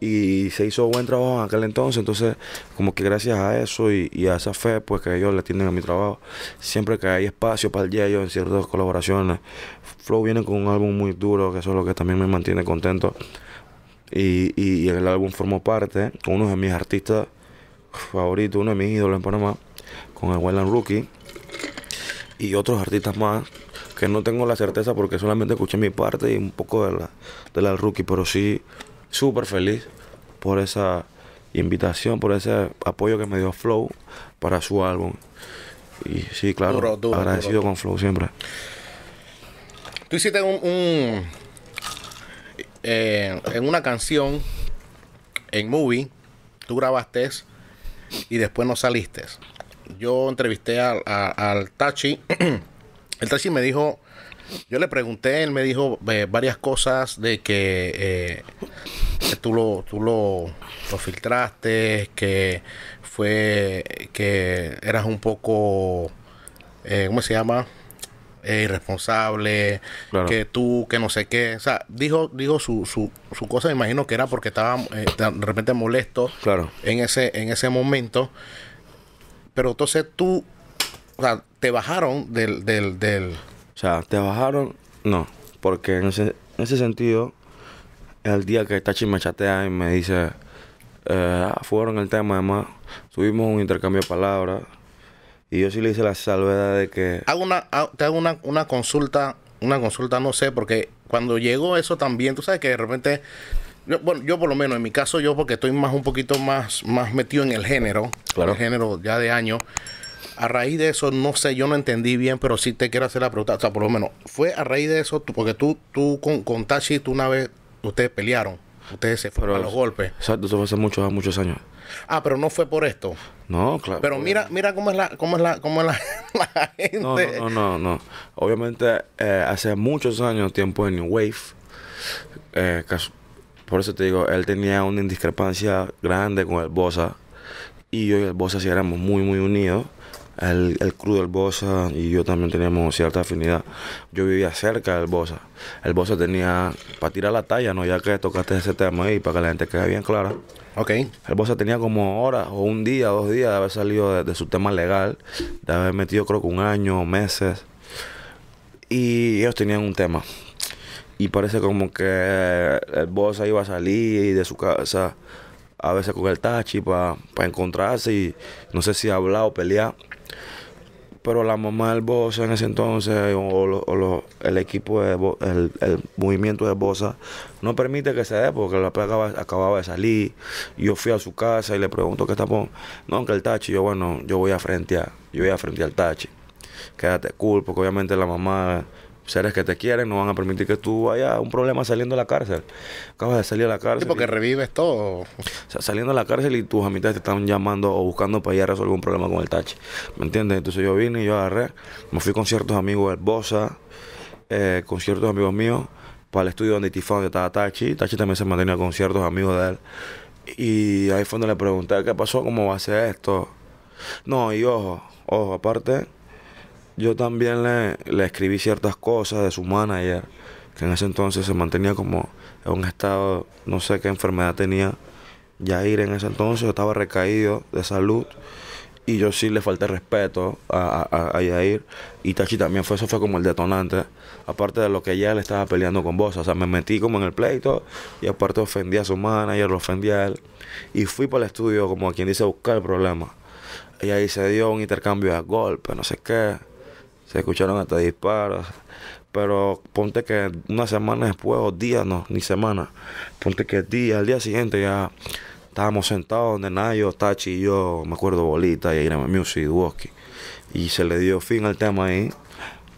Y se hizo buen trabajo en aquel entonces, entonces como que gracias a eso y, a esa fe pues que ellos le tienen a mi trabajo, siempre que hay espacio para el día en ciertas colaboraciones, Flow viene con un álbum muy duro, que eso es lo que también me mantiene contento. Y, y, el álbum formó parte, uno de mis artistas favoritos, uno de mis ídolos en Panamá, con el Wayland Rookie y otros artistas más que no tengo la certeza porque solamente escuché mi parte y un poco de la, de la rookie, pero sí súper feliz por esa invitación, por ese apoyo que me dio Flow para su álbum. Y sí, claro, agradecido con Flow siempre. Tú hiciste un, eh, en una canción, en movie, tú grabaste y después no saliste yo entrevisté al, Tachi. el Tachi me dijo, yo le pregunté, él me dijo eh, varias cosas de que, eh, tú, lo, tú lo, filtraste, que fue que eras un poco, eh, ¿cómo se llama? Eh, irresponsable, que tú, que no sé qué. O sea, dijo, dijo su, su, su cosa, me imagino que era porque estaba de repente molesto claro. en, ese, en ese momento. Pero entonces tú, o sea, te bajaron del, del, del... O sea, te bajaron, no, porque en ese, sentido, el día que Tachi me chatea y me dice, eh, ah, fueron el tema, además, tuvimos un intercambio de palabras. Y yo sí le hice la salvedad de que. Hago una, ah, te hago una, una consulta, una consulta, no sé, porque cuando llegó eso también, tú sabes que de repente yo, bueno, yo por lo menos, en mi caso, yo porque estoy más un poquito más, más metido en el género, claro. el género ya de años A raíz de eso, no sé, yo no entendí bien, pero sí te quiero hacer la pregunta. O sea, por lo menos, fue a raíz de eso, porque tú, tú con, con Tachi, tú una vez, ustedes pelearon. Ustedes se fueron a los golpes. Exacto, eso fue hace muchos, ah, muchos años. Ah, pero no fue por esto. No, claro. Pero mira, mira cómo es la, cómo es la, cómo es la, gente. No, no, no, Obviamente, eh, hace muchos años, tiempo en Wave, eh, por eso te digo, él tenía una discrepancia grande con el Bosa. Y yo y el Bosa sí éramos muy, muy unidos. El, el del Bosa y yo también teníamos cierta afinidad. Yo vivía cerca del Bosa. El Bosa tenía, para tirar la talla, ¿no? ya que tocaste ese tema ahí, para que la gente quede bien clara. Ok. El Bosa tenía como horas o un día, dos días de haber salido de, su tema legal, de haber metido creo que un año, meses. Y ellos tenían un tema, y parece como que eh, el Bosa iba a salir de su casa a veces con el tachi para encontrarse y no sé si hablar o pelear. Pero la mamá del Bosa en ese entonces, o, el equipo, de el, movimiento de Bosa, no permite que se dé porque la pega acababa de salir. Yo fui a su casa y le pregunto qué está por... No, que el Tachi, yo bueno, yo voy a frente frentear, yo voy a frente al Tachi. Quédate culpa porque obviamente la mamá seres que te quieren no van a permitir que tú vayas un problema saliendo de la cárcel. Acabas de salir de la cárcel. Sí, porque revives todo. saliendo de la cárcel y tus amistades te están llamando o buscando para ir a resolver un problema con el Tachi. ¿Me entiendes? Entonces yo vine, y yo agarré, me fui con ciertos amigos del Bosa, eh, con ciertos amigos míos, para el estudio donde Tifón, donde estaba Tachi. Tachi también se mantenía con ciertos amigos de él. Y ahí fue donde le pregunté, ¿qué pasó? ¿Cómo va a ser esto? No, y ojo, ojo, aparte yo también le, escribí ciertas cosas de su manager, que en ese entonces se mantenía como en un estado, no sé qué enfermedad tenía Yair en ese entonces, estaba recaído de salud y yo sí le falté respeto a, a, Yair. Y Tachi también fue, eso fue como el detonante. Aparte de lo que ya le estaba peleando con vos. O sea, me metí como en el pleito y aparte ofendí a su manager, lo ofendí a él. Y fui para el estudio como quien dice buscar el problema. Y ahí se dio un intercambio de golpes, no sé qué se escucharon hasta disparos. Pero ponte que una semana después, o días, no, ni semana. Ponte que el día, al día siguiente ya estábamos sentados donde Nayo, Tachi y yo, me acuerdo, Bolita y Irene Music, Duoski, Y se le dio fin al tema ahí.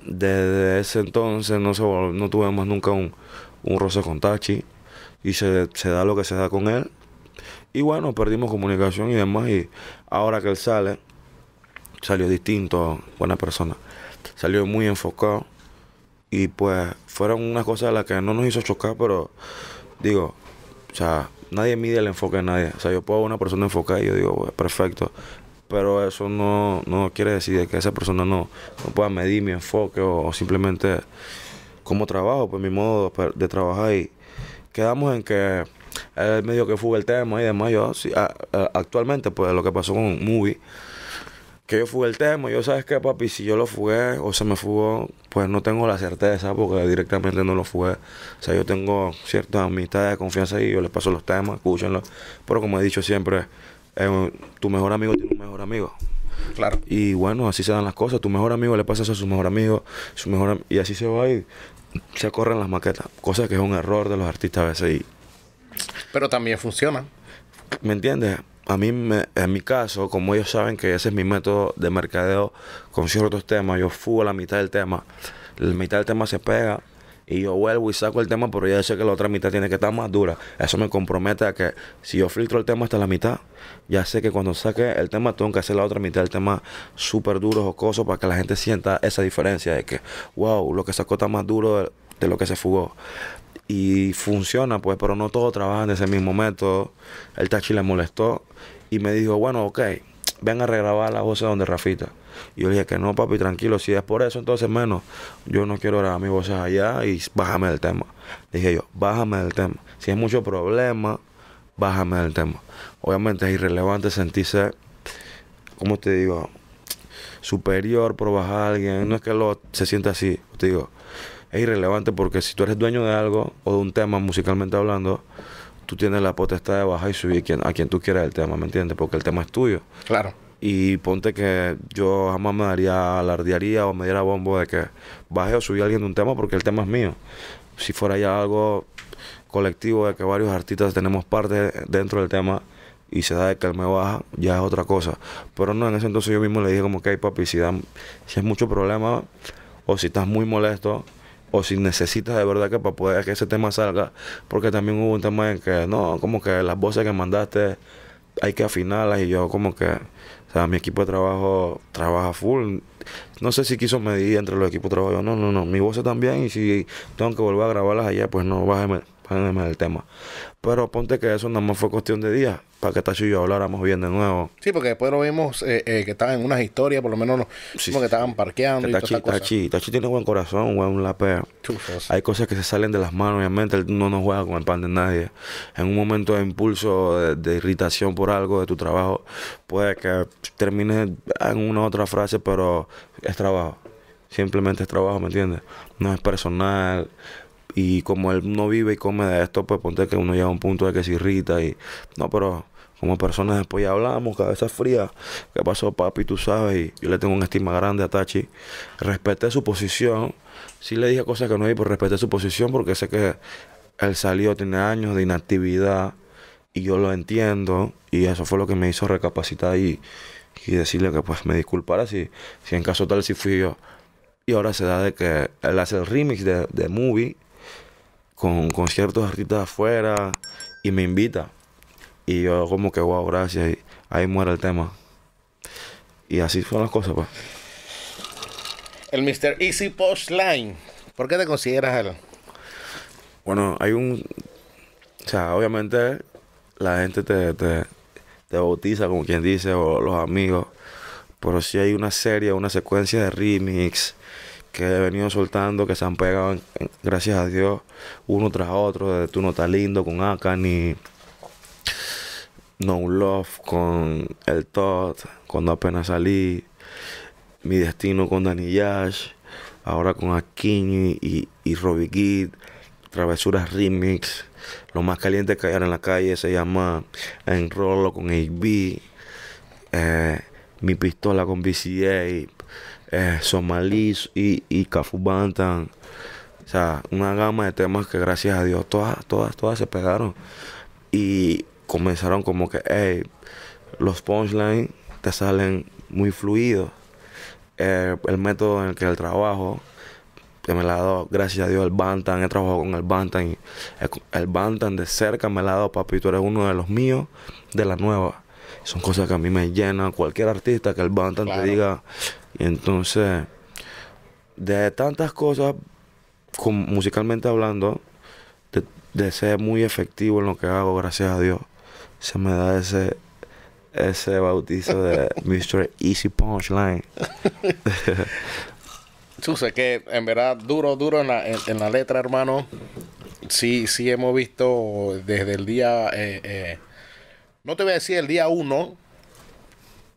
Desde ese entonces no, se, no tuvimos nunca un, roce con Tachi. Y se, se da lo que se da con él. Y bueno, perdimos comunicación y demás. Y ahora que él sale, salió distinto, buena persona salió muy enfocado. Y pues fueron unas cosas las que no nos hizo chocar, pero digo, o sea, nadie mide el enfoque de nadie. O sea, yo puedo una persona enfocada y yo digo, perfecto. Pero eso no, no, quiere decir que esa persona no, pueda medir mi enfoque o, simplemente cómo trabajo, pues mi modo de trabajar. Y quedamos en que medio que fue el tema y demás. Yo, actualmente, pues lo que pasó con Movie que yo fugué el tema. Yo, ¿sabes que, papi? Si yo lo fugué o se me fugó, pues no tengo la certeza porque directamente no lo fugué. O sea, yo tengo ciertas amistades de confianza y yo les paso los temas, escúchenlos. Pero como he dicho siempre, eh, tu mejor amigo tiene un mejor amigo. Claro. Y bueno, así se dan las cosas. Tu mejor amigo le pasa eso a su mejor amigo, su mejor y así se va y se corren las maquetas. Cosa que es un error de los artistas a veces. Y... Pero también funciona. ¿Me entiendes? a mí, en mi caso, como ellos saben que ese es mi método de mercadeo con ciertos temas, yo fugo la mitad del tema, la mitad del tema se pega y yo vuelvo y saco el tema, pero ya sé que la otra mitad tiene que estar más dura. Eso me compromete a que si yo filtro el tema hasta la mitad, ya sé que cuando saque el tema tengo que hacer la otra mitad del tema súper duro, jocoso, para que la gente sienta esa diferencia de que, wow, lo que sacó está más duro de lo que se fugó y funciona, pues, pero no todos trabajan de ese mismo método. El Tachi le molestó y me dijo, bueno, ok, ven a regrabar las voces donde Rafita. Y yo le dije que no, papi, tranquilo, si es por eso, entonces menos. Yo no quiero grabar mis voces allá y bájame del tema. dije yo, bájame del tema. Si es mucho problema, bájame del tema. Obviamente es irrelevante sentirse, ...como te digo? Superior por bajar a alguien. No es que lo, se sienta así, te digo es irrelevante porque si tú eres dueño de algo o de un tema musicalmente hablando, tú tienes la potestad de bajar y subir a quien tú quieras el tema, ¿me entiendes? Porque el tema es tuyo. Claro. Y ponte que yo jamás me daría, alardearía o me diera bombo de que baje o subí a alguien de un tema porque el tema es mío. Si fuera ya algo colectivo de que varios artistas tenemos parte dentro del tema y se da de que él me baja, ya es otra cosa. Pero no, en ese entonces yo mismo le dije como que, hay papi, si, dan, si es mucho problema o si estás muy molesto, o si necesitas de verdad que para poder que ese tema salga, porque también hubo un tema en que, no, como que las voces que mandaste hay que afinarlas y yo como que, o sea, mi equipo de trabajo trabaja full. No sé si quiso medir entre los equipos de trabajo, no, no, no, mi voz también y si tengo que volver a grabarlas allá, pues no, bájeme el del tema. Pero ponte que eso nada más fue cuestión de días para que Tacho y yo habláramos bien de nuevo. Sí, porque después lo vimos eh, eh, que estaban en unas historias, por lo menos no, como que estaban parqueando. Tachi, y tiene buen corazón, buen lapeo. Hay cosas que se salen de las manos, obviamente. no nos juega con el pan de nadie. En un momento de impulso, de, irritación por algo de tu trabajo, puede que termine en una otra frase, pero es trabajo simplemente es trabajo, ¿me entiendes? No es personal, y como él no vive y come de esto, pues ponte que uno llega a un punto de que se irrita y no, pero como personas después ya hablamos, cabeza fría, ¿qué pasó papi? Tú sabes, y yo le tengo una estima grande a Tachi. Respeté su posición, sí le dije cosas que no vi, pero respeté su posición porque sé que él salió, tiene años de inactividad y yo lo entiendo y eso fue lo que me hizo recapacitar y, y decirle que pues me disculpara si, si en caso tal si fui yo. Y ahora se da de que él hace el remix de, de Movie con, conciertos ciertos artistas afuera y me invita. Y yo como que, wow, gracias. Y ahí muere el tema. Y así son las cosas, pues. El Mr. Easy Post Line. ¿Por qué te consideras él? Bueno, hay un... O sea, obviamente la gente te, te, bautiza, como quien dice, o los amigos. Pero si hay una serie, una secuencia de remix que he venido soltando, que se han pegado, gracias a Dios, uno tras otro, de Tú no estás lindo con Akani, No Love con El Todd, cuando apenas salí, Mi Destino con dani Yash, ahora con Aquini y, y Robbie Travesuras Remix, lo más caliente que hay en la calle se llama Enrollo con HB, eh, Mi Pistola con BCA eh, Somalí y, y Cafu Bantan. O sea, una gama de temas que gracias a Dios todas, todas, todas se pegaron. Y comenzaron como que, hey, los punchlines te salen muy fluidos. Eh, el método en el que el trabajo, que me la ha dado, gracias a Dios, el Bantan, he trabajado con el Bantan. Eh, el, Bantan de cerca me la ha dado, papi, tú eres uno de los míos, de la nueva. Son cosas que a mí me llenan. Cualquier artista que el Bantan te diga, y entonces, de tantas cosas, musicalmente hablando, de, ser muy efectivo en lo que hago, gracias a Dios, se me da ese, ese bautizo de Mr. Easy Punchline. sé que en verdad, duro, duro en la, letra, hermano. Sí, sí hemos visto desde el día... Eh, eh, no te voy a decir el día uno,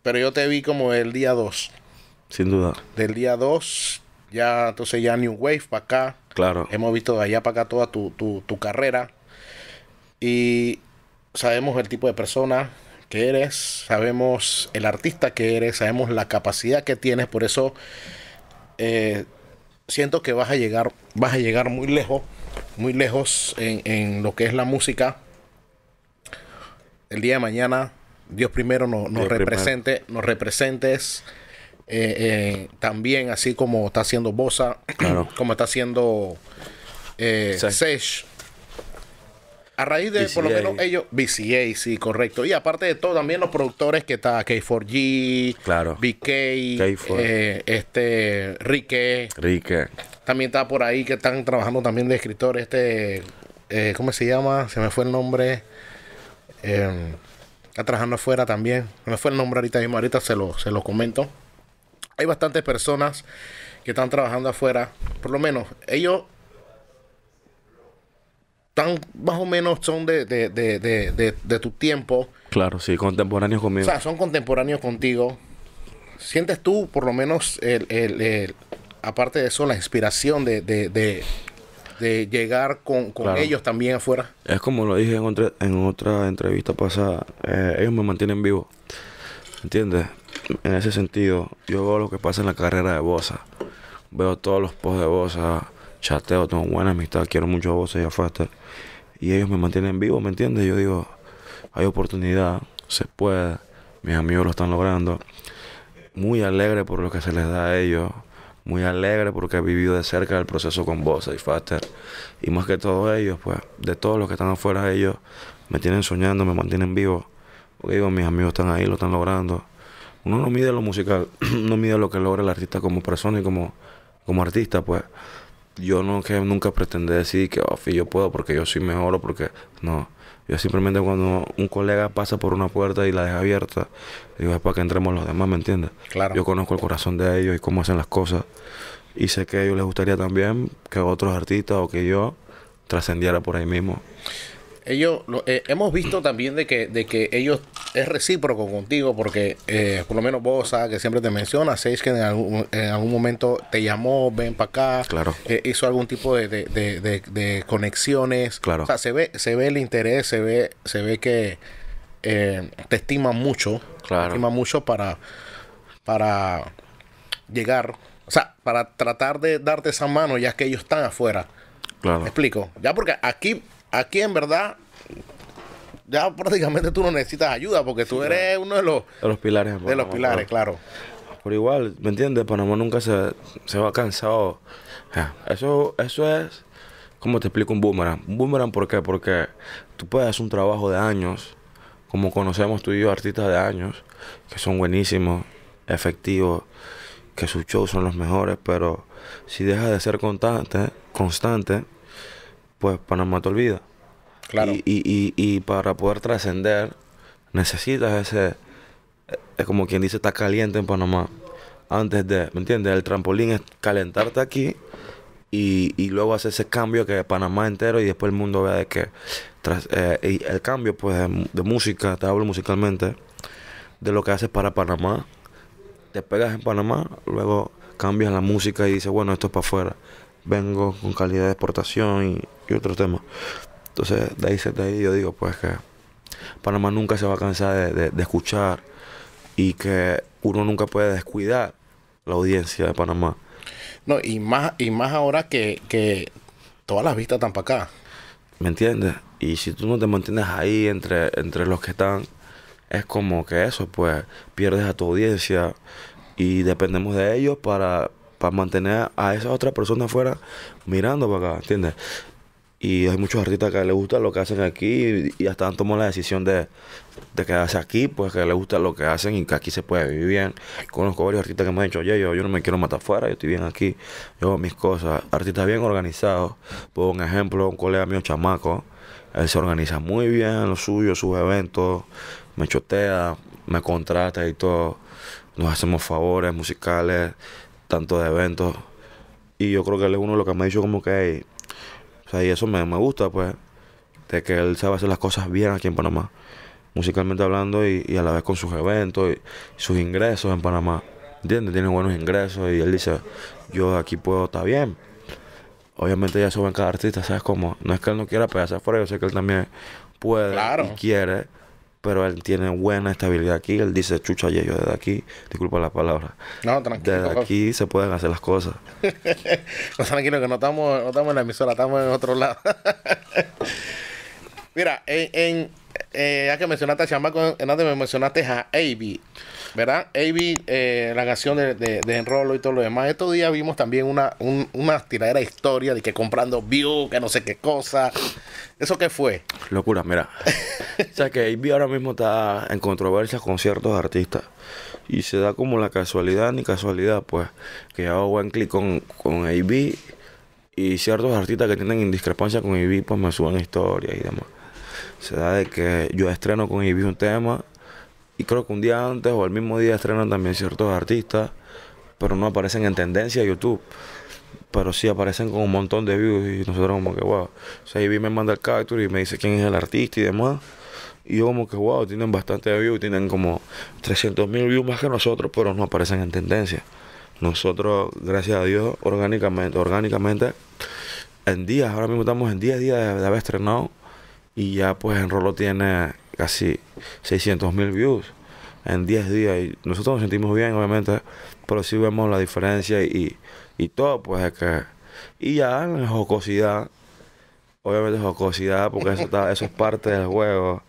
pero yo te vi como el día dos. Sin duda. Del día 2, ya entonces ya New Wave para acá. Claro. Hemos visto de allá para acá toda tu, tu, carrera. Y sabemos el tipo de persona que eres, sabemos el artista que eres, sabemos la capacidad que tienes, por eso eh, siento que vas a llegar, vas a llegar muy lejos, muy lejos en, en lo que es la música. El día de mañana, Dios primero nos, nos represente, nos representes eh, eh, también, así como está haciendo Bosa, como está haciendo eh, Sesh. A raíz de, por lo menos ellos, BCA, sí, correcto. Y aparte de todo, también los productores que está K4G, BK, eh, este, Rique. También está por ahí que están trabajando también de escritores, este, ¿cómo se llama? Se me fue el nombre. Em, está trabajando afuera también. Se me fue el nombre ahorita mismo, ahorita se lo, se lo comento hay bastantes personas que están trabajando afuera. Por lo menos ellos tan más o menos son de, tu tiempo. Claro, sí, contemporáneos conmigo. O sea, son contemporáneos contigo. ¿Sientes tú, por lo menos, el, aparte de eso, la inspiración de, llegar con, ellos también afuera? Es como lo dije en otra, entrevista pasada, eh, ellos me mantienen vivo. ¿Entiendes? en ese sentido, yo veo lo que pasa en la carrera de Bosa. Veo todos los posts de Bosa, chateo, tengo buena amistad, quiero mucho a Bosa y a Faster. Y ellos me mantienen vivo, ¿me entiendes? Yo digo, hay oportunidad, se puede, mis amigos lo están logrando. Muy alegre por lo que se les da a ellos. Muy alegre porque he vivido de cerca el proceso con Bosa y Faster. Y más que todos ellos, pues, de todos los que están afuera ellos, me tienen soñando, me mantienen vivo. Porque digo, mis amigos están ahí, lo están logrando uno no mide lo musical, no mide lo que logra el artista como persona y como, como artista, pues yo no que nunca pretendí decir que oh, yo puedo porque yo soy mejor o porque no. Yo simplemente cuando un colega pasa por una puerta y la deja abierta, digo, es para que entremos los demás, ¿me entiendes? Claro. Yo conozco el corazón de ellos y cómo hacen las cosas. Y sé que a ellos les gustaría también que otros artistas o que yo trascendiera por ahí mismo ellos eh, hemos visto también de que, de que ellos es recíproco contigo, porque eh, por lo menos vos, ¿sabes? que siempre te mencionas, Seis que en algún, en algún momento te llamó, ven para acá, claro. Eh, hizo algún tipo de, conexiones. Claro. O sea, se ve, se ve el interés, se ve, se ve que te estima mucho, claro. te estima mucho para, para llegar, o sea, para tratar de darte esa mano ya que ellos están afuera. Claro. explico. Ya porque aquí aquí en verdad ya prácticamente tú no necesitas ayuda porque tú eres uno de los, de los pilares. De los pilares, claro. Por igual, ¿me entiendes? Panamá nunca se, se va cansado. Eso, eso es, ¿cómo te explico un boomerang? Un boomerang, ¿por qué? Porque tú puedes hacer un trabajo de años, como conocemos tú y yo, artistas de años, que son buenísimos, efectivos, que sus shows son los mejores, pero si dejas de ser constante, constante, pues Panamá pues te olvida. Claro. Y, y, y, para poder trascender, necesitas ese, eh, es como quien dice, está caliente en Panamá. Antes de, ¿me entiendes? El trampolín es calentarte aquí y, luego hacer ese cambio que Panamá entero y después el mundo vea de que eh, el cambio pues de, de, música, te hablo musicalmente, de lo que haces para Panamá, te pegas en Panamá, luego cambias la música y dices, bueno, esto es para afuera vengo con calidad de exportación y, otro otros temas. Entonces, de ahí, de ahí yo digo, pues que Panamá nunca se va a cansar de, escuchar y que uno nunca puede descuidar la audiencia de Panamá. No, y más, y más ahora que, todas las vistas están para acá. ¿Me entiendes? Y si tú no te mantienes ahí entre, entre los que están, es como que eso, pues pierdes a tu audiencia y dependemos de ellos para para mantener a esa otra persona afuera mirando para acá, ¿entiendes? Y hay muchos artistas que les gusta lo que hacen aquí y, hasta han tomado la decisión de, quedarse aquí, pues que les gusta lo que hacen y que aquí se puede vivir bien. Conozco varios artistas que me han dicho, oye, yo, yo no me quiero matar afuera, yo estoy bien aquí, yo hago mis cosas. Artistas bien organizados. Por un ejemplo, un colega mío, chamaco, él se organiza muy bien lo suyo, sus eventos, me chotea, me contrata y todo. Nos hacemos favores musicales, tanto de eventos. Y yo creo que él es uno de los que me ha dicho como que, o sea, y eso me, gusta, pues, de que él sabe hacer las cosas bien aquí en Panamá, musicalmente hablando y, a la vez con sus eventos y sus ingresos en Panamá. ¿Entiendes? Tiene buenos ingresos y él dice, yo aquí puedo estar bien. Obviamente ya eso cada artista, ¿sabes como... No es que él no quiera pegarse afuera, yo sé que él también puede y quiere pero él tiene buena estabilidad aquí. Él dice, chucha, yo desde aquí, disculpa la palabra. No, tranquilo. Desde aquí se pueden hacer las cosas. no, tranquilo, que no estamos, en la emisora, estamos en otro lado. Mira, en, eh, ya que mencionaste a Chamaco, antes me mencionaste a A.B., ¿verdad? AB, eh, la canción de, de, y todo lo demás. Estos días vimos también una, una tiradera historia de que comprando view, que no sé qué cosa. ¿Eso qué fue? Locura, mira. o sea que AB ahora mismo está en controversia con ciertos artistas. Y se da como la casualidad, ni casualidad, pues, que hago buen clic con, con AB y ciertos artistas que tienen indiscrepancia con AB, pues me suben historias y demás. Se da de que yo estreno con AB un tema y creo que un día antes o el mismo día estrenan también ciertos artistas, pero no aparecen en tendencia YouTube. Pero sí aparecen con un montón de views y nosotros como que, wow. O sea, ahí me manda el capture y me dice quién es el artista y demás. Y yo como que, wow, tienen bastante views, tienen como 300 mil views más que nosotros, pero no aparecen en tendencia. Nosotros, gracias a Dios, orgánicamente, orgánicamente, en días, ahora mismo estamos en 10 días de, haber estrenado y ya pues en Rolo tiene casi 600 mil views en 10 días. Y nosotros nos sentimos bien, obviamente, pero si vemos la diferencia y, todo, pues es que. Y ya la jocosidad, obviamente jocosidad, porque eso, está, eso es parte del juego.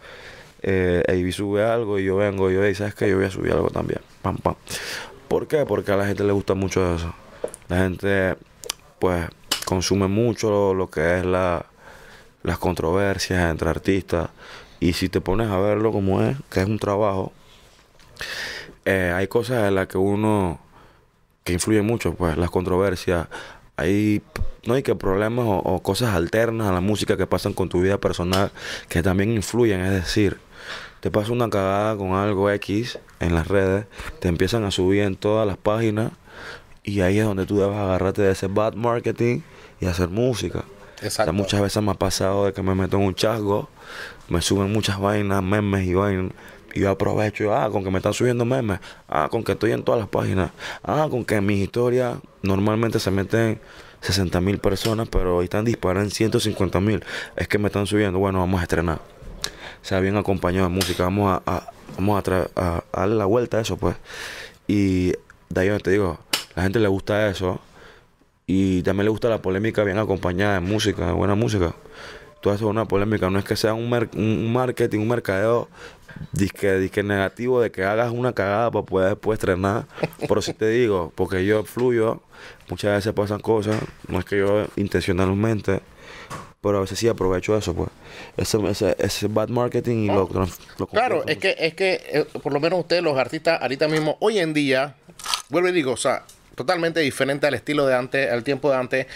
Eh, sube algo y yo vengo y yo, ¿sabes que Yo voy a subir algo también. Pam, pam. ¿Por qué? Porque a la gente le gusta mucho eso. La gente, pues, consume mucho lo, lo que es la, las controversias entre artistas. Y si te pones a verlo como es, que es un trabajo, eh, hay cosas en las que uno, que influye mucho, pues las controversias, hay no hay que problemas o, cosas alternas a la música que pasan con tu vida personal que también influyen, es decir, te pasa una cagada con algo X en las redes, te empiezan a subir en todas las páginas y ahí es donde tú debes agarrarte de ese bad marketing y hacer música. Exacto. muchas veces me ha pasado de que me meto en un chasgo me suben muchas vainas, memes y vainas. Y yo aprovecho, ah, con que me están subiendo memes, ah, con que estoy en todas las páginas, ah, con que en mis historias normalmente se meten 60 mil personas, pero hoy están disparando 150 mil. Es que me están subiendo, bueno, vamos a estrenar. O sea, bien acompañado de música, vamos a, vamos a, darle la vuelta a eso, pues. Y de ahí te digo, la gente le gusta eso. Y también le gusta la polémica bien acompañada de música, de buena música tú haces una polémica. No es que sea un, un marketing, un mercadeo disque, negativo de que hagas una cagada para poder después estrenar. Pero si te digo, porque yo fluyo, muchas veces pasan cosas, no es que yo intencionalmente, pero a veces sí aprovecho eso, pues. Ese, ese, ese bad marketing y lo, oh, lo, Claro, es que, es que eh, por lo menos ustedes, los artistas, ahorita mismo, hoy en día, vuelvo y digo, o sea, totalmente diferente al estilo de antes, al tiempo de antes.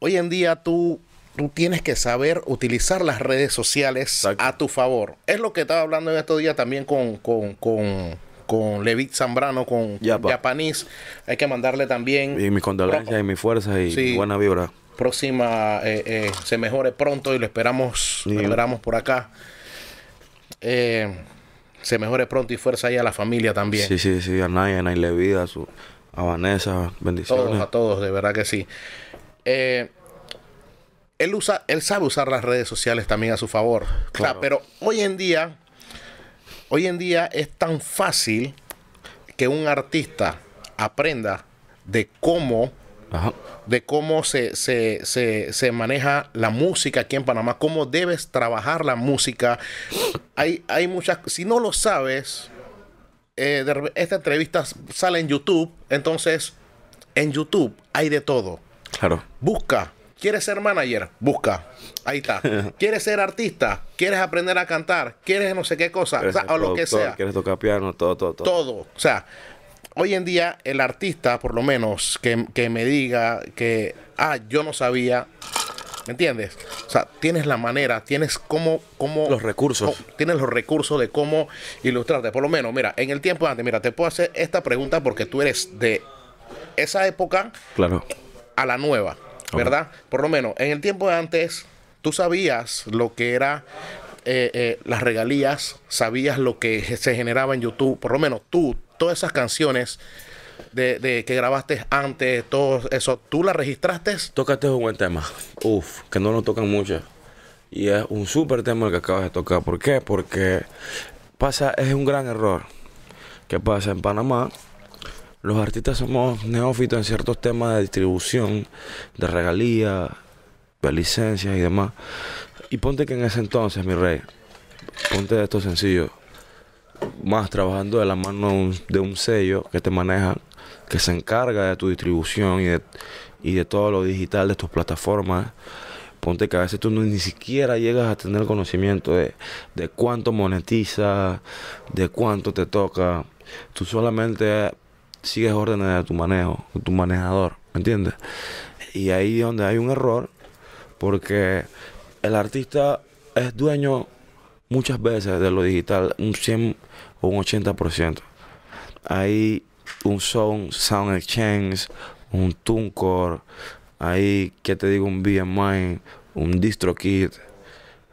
Hoy en día tú tú tienes que saber utilizar las redes sociales a tu favor. Es lo que estaba hablando en estos días también con, con, con, con Levit Zambrano, con Japanís. Hay que mandarle también. Y mis condolencias y mi fuerza y buena vibra. Próxima eh, eh, se mejore pronto y lo esperamos, lo esperamos por acá. Eh, se mejore pronto y fuerza ahí a la familia también. Sí, sí, sí, a nadie a Naya a, su, a Vanessa, bendiciones. Todos, a todos, de verdad que sí. Eh, él, usa, él sabe usar las redes sociales también a su favor. Claro. pero hoy en día, hoy en día es tan fácil que un artista aprenda de cómo de cómo se, se, maneja la música aquí en Panamá, cómo debes trabajar la música. Hay, hay muchas, si no lo sabes, eh, esta entrevista sale en YouTube, entonces en YouTube hay de todo. Claro. Busca, ¿Quieres ser manager? Busca. Ahí está. ¿Quieres ser artista? ¿Quieres aprender a cantar? ¿Quieres no sé qué cosa? O, sea, lo que sea. ¿Quieres tocar piano? Todo, todo, todo. Todo. O sea, hoy en día el artista, por lo menos, que, me diga que, ah, yo no sabía, ¿Me entiendes? O sea, tienes la manera, tienes cómo... cómo los recursos. tienes los recursos de cómo ilustrarte. Por lo menos, mira, en el tiempo antes, mira, te puedo hacer esta pregunta porque tú eres de esa época claro. a la nueva. ¿verdad? Por lo menos, en el tiempo de antes, tú sabías lo que era eh, eh, las regalías, sabías lo que se generaba en YouTube, por lo menos tú, todas esas canciones de, que grabaste antes, todo eso, ¿tú las registraste? Tocaste un buen tema, uf, que no lo tocan muchas. Y es un súper tema el que acabas de tocar. ¿Por qué? Porque pasa, es un gran error que pasa en Panamá los artistas somos neófitos en ciertos temas de distribución, de regalías, de licencias y demás. Y ponte que en ese entonces, mi rey, ponte de esto sencillo. más trabajando de la mano de un, sello que te maneja, que se encarga de tu distribución y de, todo lo digital de tus plataformas. Ponte que a veces tú no, ni siquiera llegas a tener conocimiento de, de cuánto monetiza, de cuánto te toca. Tú solamente sigues órdenes de tu manejo, tu manejador, ¿me entiendes? Y ahí donde hay un error, porque el artista es dueño muchas veces de lo digital, un 100 o un 80%. Hay un sound, sound exchange, un TuneCore, hay, ¿qué te digo? Un BMI, un DistroKit.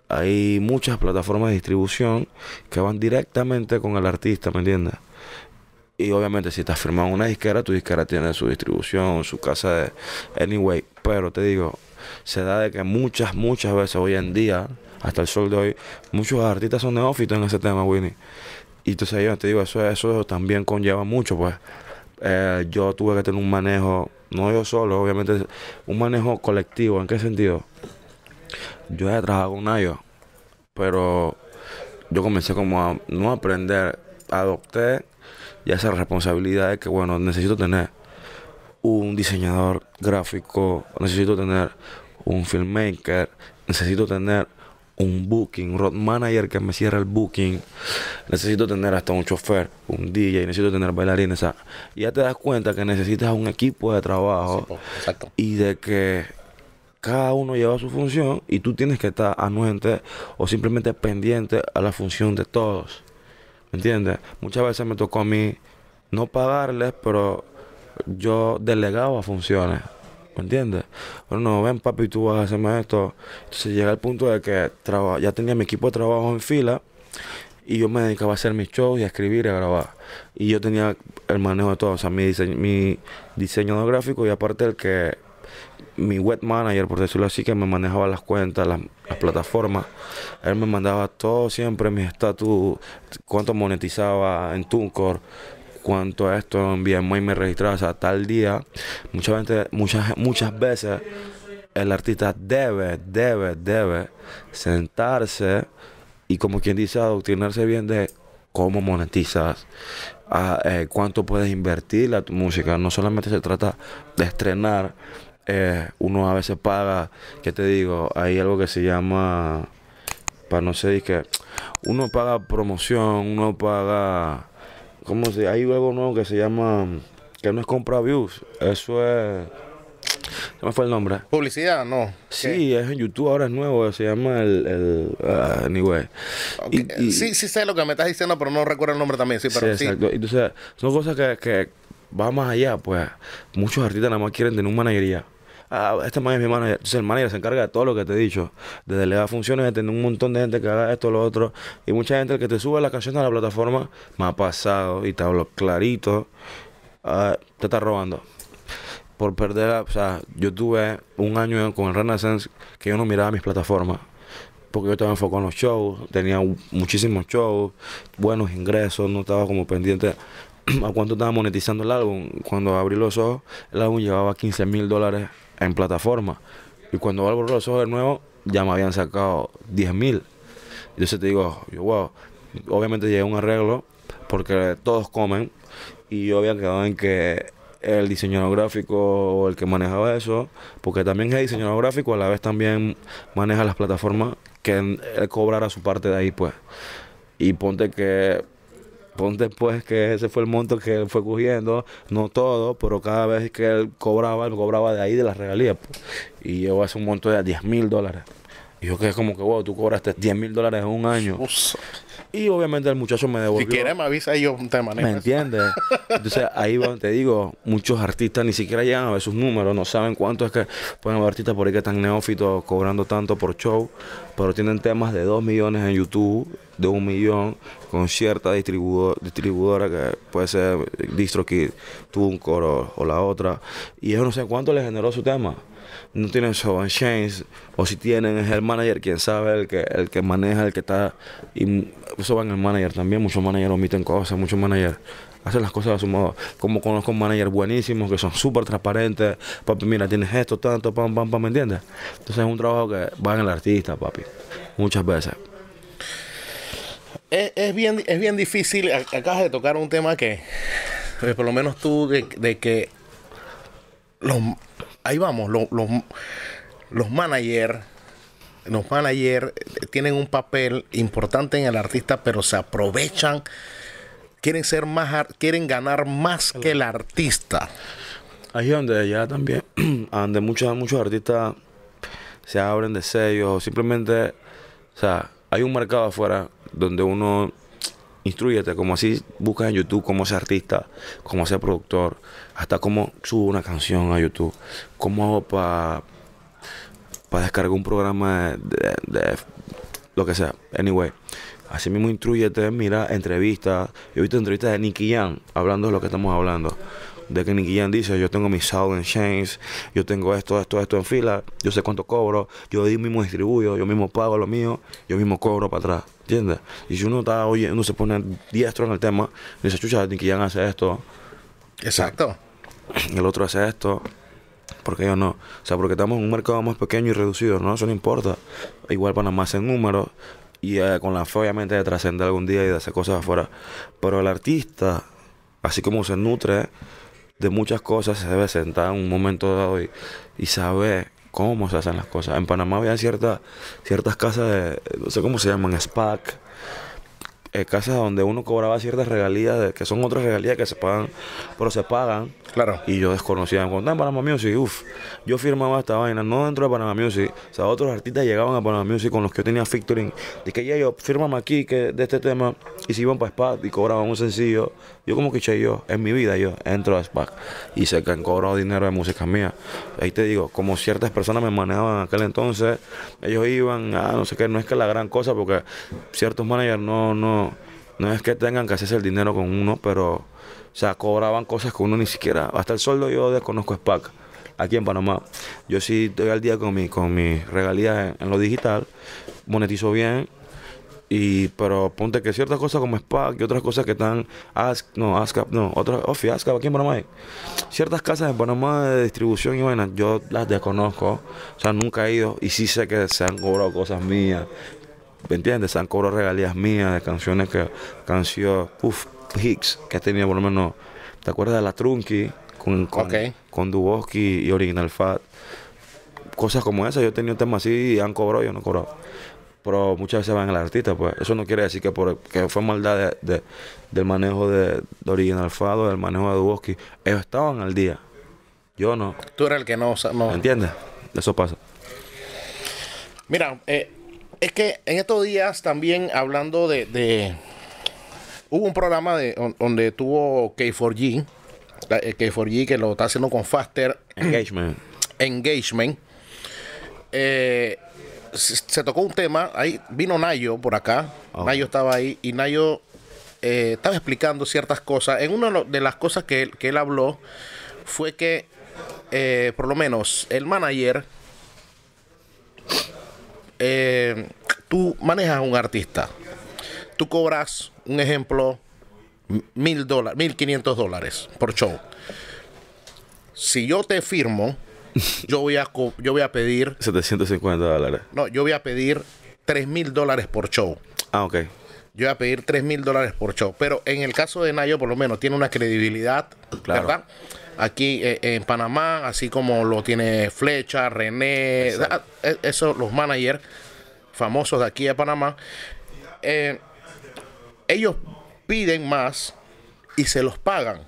Hay muchas plataformas de distribución que van directamente con el artista, ¿me entiendes? Y obviamente si estás firmado una disquera, tu disquera tiene su distribución, su casa de... Anyway, pero te digo, se da de que muchas, muchas veces hoy en día, hasta el sol de hoy, muchos artistas son neófitos en ese tema, Winnie. Y entonces yo te digo, eso, eso también conlleva mucho, pues. Eh, yo tuve que tener un manejo, no yo solo, obviamente, un manejo colectivo. ¿En qué sentido? Yo he trabajado un año, pero yo comencé como a no aprender, adopté y esa responsabilidad es que, bueno, necesito tener un diseñador gráfico, necesito tener un filmmaker, necesito tener un booking, un road manager que me cierra el booking, necesito tener hasta un chofer, un DJ, necesito tener bailarines. ya te das cuenta que necesitas un equipo de trabajo y de que cada uno lleva su función y tú tienes que estar anuente o simplemente pendiente a la función de todos. ¿Me entiendes? Muchas veces me tocó a mí no pagarles, pero yo delegaba funciones. ¿Me entiendes? Bueno, no, ven papi, tú vas a hacerme esto. Entonces llega el punto de que ya tenía mi equipo de trabajo en fila y yo me dedicaba a hacer mis shows y a escribir y a grabar. Y yo tenía el manejo de todo, o sea, mi, diseño mi diseño gráfico y aparte el que mi web manager, por decirlo así, que me manejaba las cuentas, las, plataformas. Él me mandaba todo siempre, mis estatus, cuánto monetizaba en TuneCore, cuánto esto en y me registraba. O sea, tal día, mucha gente, muchas, muchas veces el artista debe, debe, debe sentarse y como quien dice, adoctrinarse bien de cómo monetizas, eh, cuánto puedes invertir la tu música. No solamente se trata de estrenar eh, uno a veces paga, ¿qué te digo? Hay algo que se llama, para no sé, que uno paga promoción, uno paga, ¿cómo se si Hay algo nuevo que se llama, que no es compra views, eso es... No me fue el nombre. ¿Publicidad? No. Sí, es en YouTube, ahora es nuevo, se llama el. el uh, sí, sí sé lo que me estás diciendo, pero no recuerdo el nombre también, sí, pero sí. Exacto. Entonces, son cosas que, que más allá, pues. Muchos artistas nada más quieren tener una managería. Ah, este man es mi manager. el manager se encarga de todo lo que te he dicho, Desde le da funciones, de tener un montón de gente que haga esto, lo otro. Y mucha gente que te sube las canciones a la plataforma me ha pasado y te hablo clarito, ah, te está robando. Por perder, o sea, yo tuve un año con el Renaissance que yo no miraba mis plataformas porque yo estaba enfocado en los shows, tenía muchísimos shows, buenos ingresos, no estaba como pendiente a cuánto estaba monetizando el álbum. Cuando abrí los ojos, el álbum llevaba 15 mil dólares en plataforma. Y cuando abro los ojos de nuevo, ya me habían sacado 10.000. mil. Entonces te digo, yo, wow, obviamente llegué a un arreglo porque todos comen y yo había quedado en que el diseñador gráfico o el que manejaba eso, porque también es diseñador gráfico, a la vez también maneja las plataformas, que él cobrara su parte de ahí, pues. Y ponte que Ponte pues que ese fue el monto que él fue cogiendo, no todo, pero cada vez que él cobraba, él cobraba de ahí de las regalías. Pues. Y llegó a un monto de 10 mil dólares. Y yo que es como que, wow, tú cobraste 10 mil dólares en un año. Y obviamente el muchacho me devolvió. Si quieres me avisa y yo te manejo. ¿Me entiendes? Entonces ahí te digo, muchos artistas ni siquiera llegan a ver sus números, no saben cuánto es que pueden haber artistas por ahí que están neófitos cobrando tanto por show, pero tienen temas de 2 millones en YouTube de un millón con cierta distribuidora que puede ser DistroKid, Tunkor Tuncor o, o la otra. Y yo no sé cuánto le generó su tema. No tienen show en chains, o si tienen es el manager, quien sabe, el que, el que maneja, el que está. Y eso va el manager también. Muchos managers omiten cosas, muchos managers hacen las cosas a su modo. Como conozco managers buenísimos que son súper transparentes. Papi, mira, tienes esto, tanto, pam, pam, pam, ¿me entiendes? Entonces es un trabajo que va en el artista, papi. Muchas veces es, bien, es bien difícil. Acabas de tocar un tema que, pues, por lo menos tú, de, que ahí vamos, los, los, los managers los tienen un papel importante en el artista, pero se aprovechan, quieren ser más, quieren ganar más que el artista. Ahí donde ya también, donde muchos, muchos artistas se abren de sellos o simplemente, o sea, hay un mercado afuera donde uno instruyete, como así buscas en YouTube cómo ser artista, cómo ser productor, hasta cómo subo una canción a YouTube, cómo hago para descargar un programa de, lo que sea. Anyway, así mismo instruyete, mira entrevistas. Yo he visto entrevistas de Nicky Jan hablando de lo que estamos hablando. De que Nicky Jan dice, yo tengo mis en Chains, yo tengo esto, esto, esto en fila, yo sé cuánto cobro, yo mismo distribuyo, yo mismo pago lo mío, yo mismo cobro para atrás. ¿Entiendes? Y si uno está oye, no se pone diestro en el tema, dice, chucha, que ya hace esto. Exacto. El otro hace esto. Porque yo no. O sea, porque estamos en un mercado más pequeño y reducido, ¿no? Eso no importa. Igual más en números y eh, con la fe, obviamente, de trascender algún día y de hacer cosas afuera. Pero el artista, así como se nutre de muchas cosas, se debe sentar en un momento dado y, y saber cómo se hacen las cosas. En Panamá había ciertas ciertas casas, de, no sé cómo se llaman, SPAC, eh, casas donde uno cobraba ciertas regalías, de, que son otras regalías que se pagan, pero se pagan Claro. Y yo desconocía, me contaban Panama Music, uff, yo firmaba esta vaina, no dentro de Panama Music. O sea, otros artistas llegaban a Panama Music con los que yo tenía featuring. De que ya yo, fírmame aquí que de este tema. Y se iban para SPAC y cobraban un sencillo. Yo como que che, yo, en mi vida yo entro a SPAC y se han cobrado dinero de música mía. Ahí te digo, como ciertas personas me manejaban en aquel entonces, ellos iban, ah, no sé qué, no es que la gran cosa porque ciertos managers no, no no es que tengan que hacerse el dinero con uno, pero, o sea, cobraban cosas que uno ni siquiera, hasta el sueldo yo desconozco SPAC, aquí en Panamá. Yo sí estoy al día con, mi, con mis regalías en, lo digital, monetizo bien, y, pero ponte que ciertas cosas como SPAC y otras cosas que están, ask, no, ASCAP, no, otras, OFI, oh, ASCAP, aquí en Panamá hay. Ciertas casas en Panamá de distribución y bueno, yo las desconozco, o sea, nunca he ido, y sí sé que se han cobrado cosas mías, ¿me entiendes? Se han cobrado regalías mías de canciones que, Canción uff, Hicks que tenido por lo menos, ¿te acuerdas de La Trunky? Con, con, Duboski y Original Fat. Cosas como esas, yo he tenido temas así y han cobrado, yo no he Pero muchas veces van el artista, pues eso no quiere decir que, fue maldad de, del manejo de, de Original Fat del manejo de Duboski. Ellos estaban al día, yo no. Tú eres el que no... no. ¿Entiendes? Eso pasa. Mira, eh, es que en estos días también hablando de, hubo un programa donde tuvo K4G, eh, K4G que lo está haciendo con Faster Engagement. Engagement. Eh, se, tocó un tema, ahí vino Nayo por acá, Nayo estaba ahí y Nayo eh, estaba explicando ciertas cosas. En una de las cosas que él, habló fue que, por lo menos, el manager eh, tú manejas un artista, tú cobras, un ejemplo, mil dólares, mil quinientos dólares por show. Si yo te firmo, yo voy a, yo voy a pedir... 750 dólares. No, yo voy a pedir tres mil dólares por show. Ah, ok yo voy a pedir 3 mil dólares por show. Pero en el caso de Nayo, por lo menos, tiene una credibilidad, ¿verdad? Aquí eh, en Panamá, así como lo tiene Flecha, René, ah, eh, esos los managers famosos de aquí de Panamá, eh, ellos piden más y se los pagan.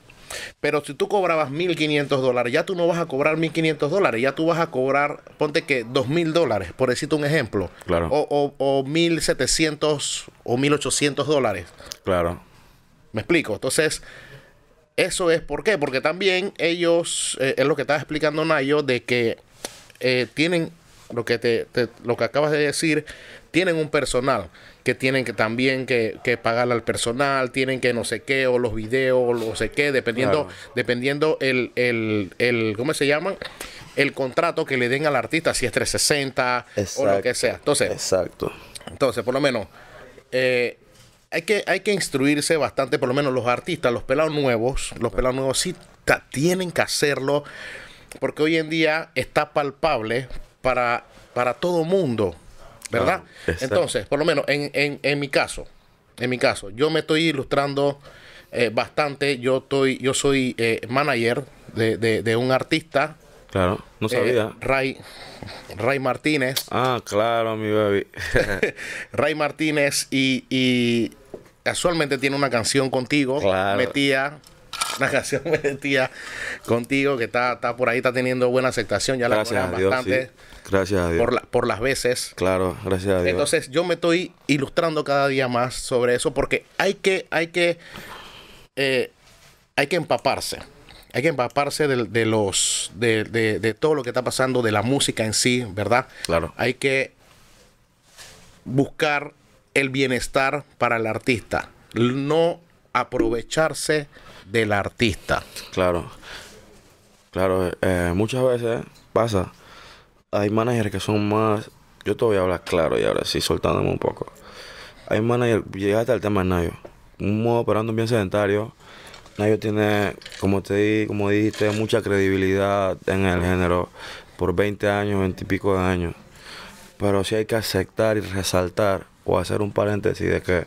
Pero si tú cobrabas 1.500 dólares, ya tú no vas a cobrar 1.500 dólares, ya tú vas a cobrar, ponte que 2.000 dólares, por decirte un ejemplo. Claro. O, o, o 1.700 o 1.800 dólares. Claro. ¿Me explico? Entonces, eso es por qué. Porque también ellos, eh, es lo que estaba explicando Nayo, de que eh, tienen lo que, lo que acabas de decir, tienen un personal que tienen que también que, que pagarle al personal, tienen que no sé qué, o los videos, o no sé qué, dependiendo, dependiendo el, el, el, ¿cómo se llaman? El contrato que le den al artista, si es 360 o lo que sea. Entonces, exacto. Entonces, por lo menos, eh, hay que, hay que instruirse bastante, por lo menos los artistas, los pelados nuevos, los pelados nuevos sí tienen que hacerlo, porque hoy en día está palpable para, para todo mundo ¿verdad? Ah, Entonces, por lo menos en, en, en, mi caso, en mi caso, yo me estoy ilustrando eh, bastante, yo estoy, yo soy eh, manager de, de, un artista. Claro, no eh, sabía. Ray, Ray Martínez. Ah, claro, mi baby. Ray Martínez y, y casualmente tiene una canción contigo, claro. metía una canción metía contigo que está, está por ahí, está teniendo buena aceptación, ya la conocen bastante. Gracias a Dios. Por, por las veces. Claro, gracias a Dios. Entonces yo me estoy ilustrando cada día más sobre eso porque hay que, hay que, eh, hay que empaparse. Hay que empaparse de, los, de, todo lo que está pasando, de la música en sí, ¿verdad? Claro. Hay que buscar el bienestar para el artista, no aprovecharse del artista. Claro, claro, eh, muchas veces pasa hay managers que son más. Yo te voy a hablar claro y ahora sí, soltándome un poco. Hay managers. Llegaste al tema de Nayo. Un modo operando bien sedentario. Nayo tiene, como te como dijiste, mucha credibilidad en el género por 20 años, 20 y pico de años. Pero sí hay que aceptar y resaltar a hacer un paréntesis de que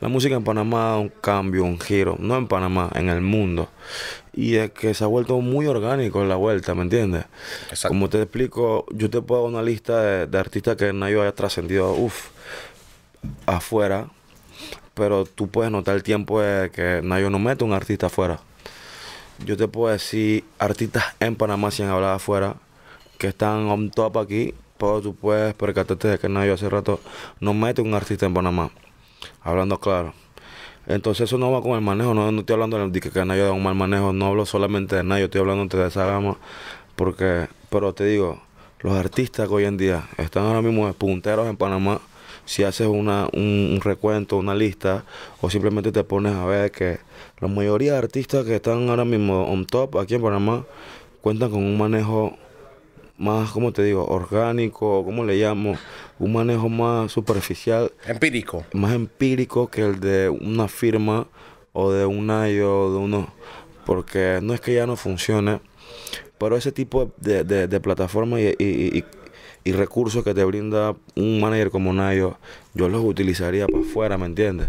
la música en Panamá da un cambio, un giro, no en Panamá, en el mundo. Y es que se ha vuelto muy orgánico en la vuelta, ¿me entiendes? Como te explico, yo te puedo dar una lista de, artistas que Nayo haya trascendido, afuera, pero tú puedes notar el tiempo de que Nayo no mete un artista afuera. Yo te puedo decir artistas en Panamá si han hablado afuera que están on top aquí pero tú puedes percatarte de que nadie hace rato no mete un artista en Panamá. Hablando claro. Entonces eso no va con el manejo, no, estoy hablando de que, Nayo da un mal manejo, no hablo solamente de nadie, estoy hablando de esa gama, porque, pero te digo, los artistas que hoy en día están ahora mismo de punteros en Panamá, si haces una, un, un, recuento, una lista, o simplemente te pones a ver que la mayoría de artistas que están ahora mismo on top aquí en Panamá cuentan con un manejo más, ¿cómo te digo? Orgánico, ¿cómo le llamo? Un manejo más superficial. Empírico. Más empírico que el de una firma o de un o de uno. Porque no es que ya no funcione, pero ese tipo de, de, y, recursos que te brinda un manager como un yo los utilizaría para afuera, ¿me entiendes?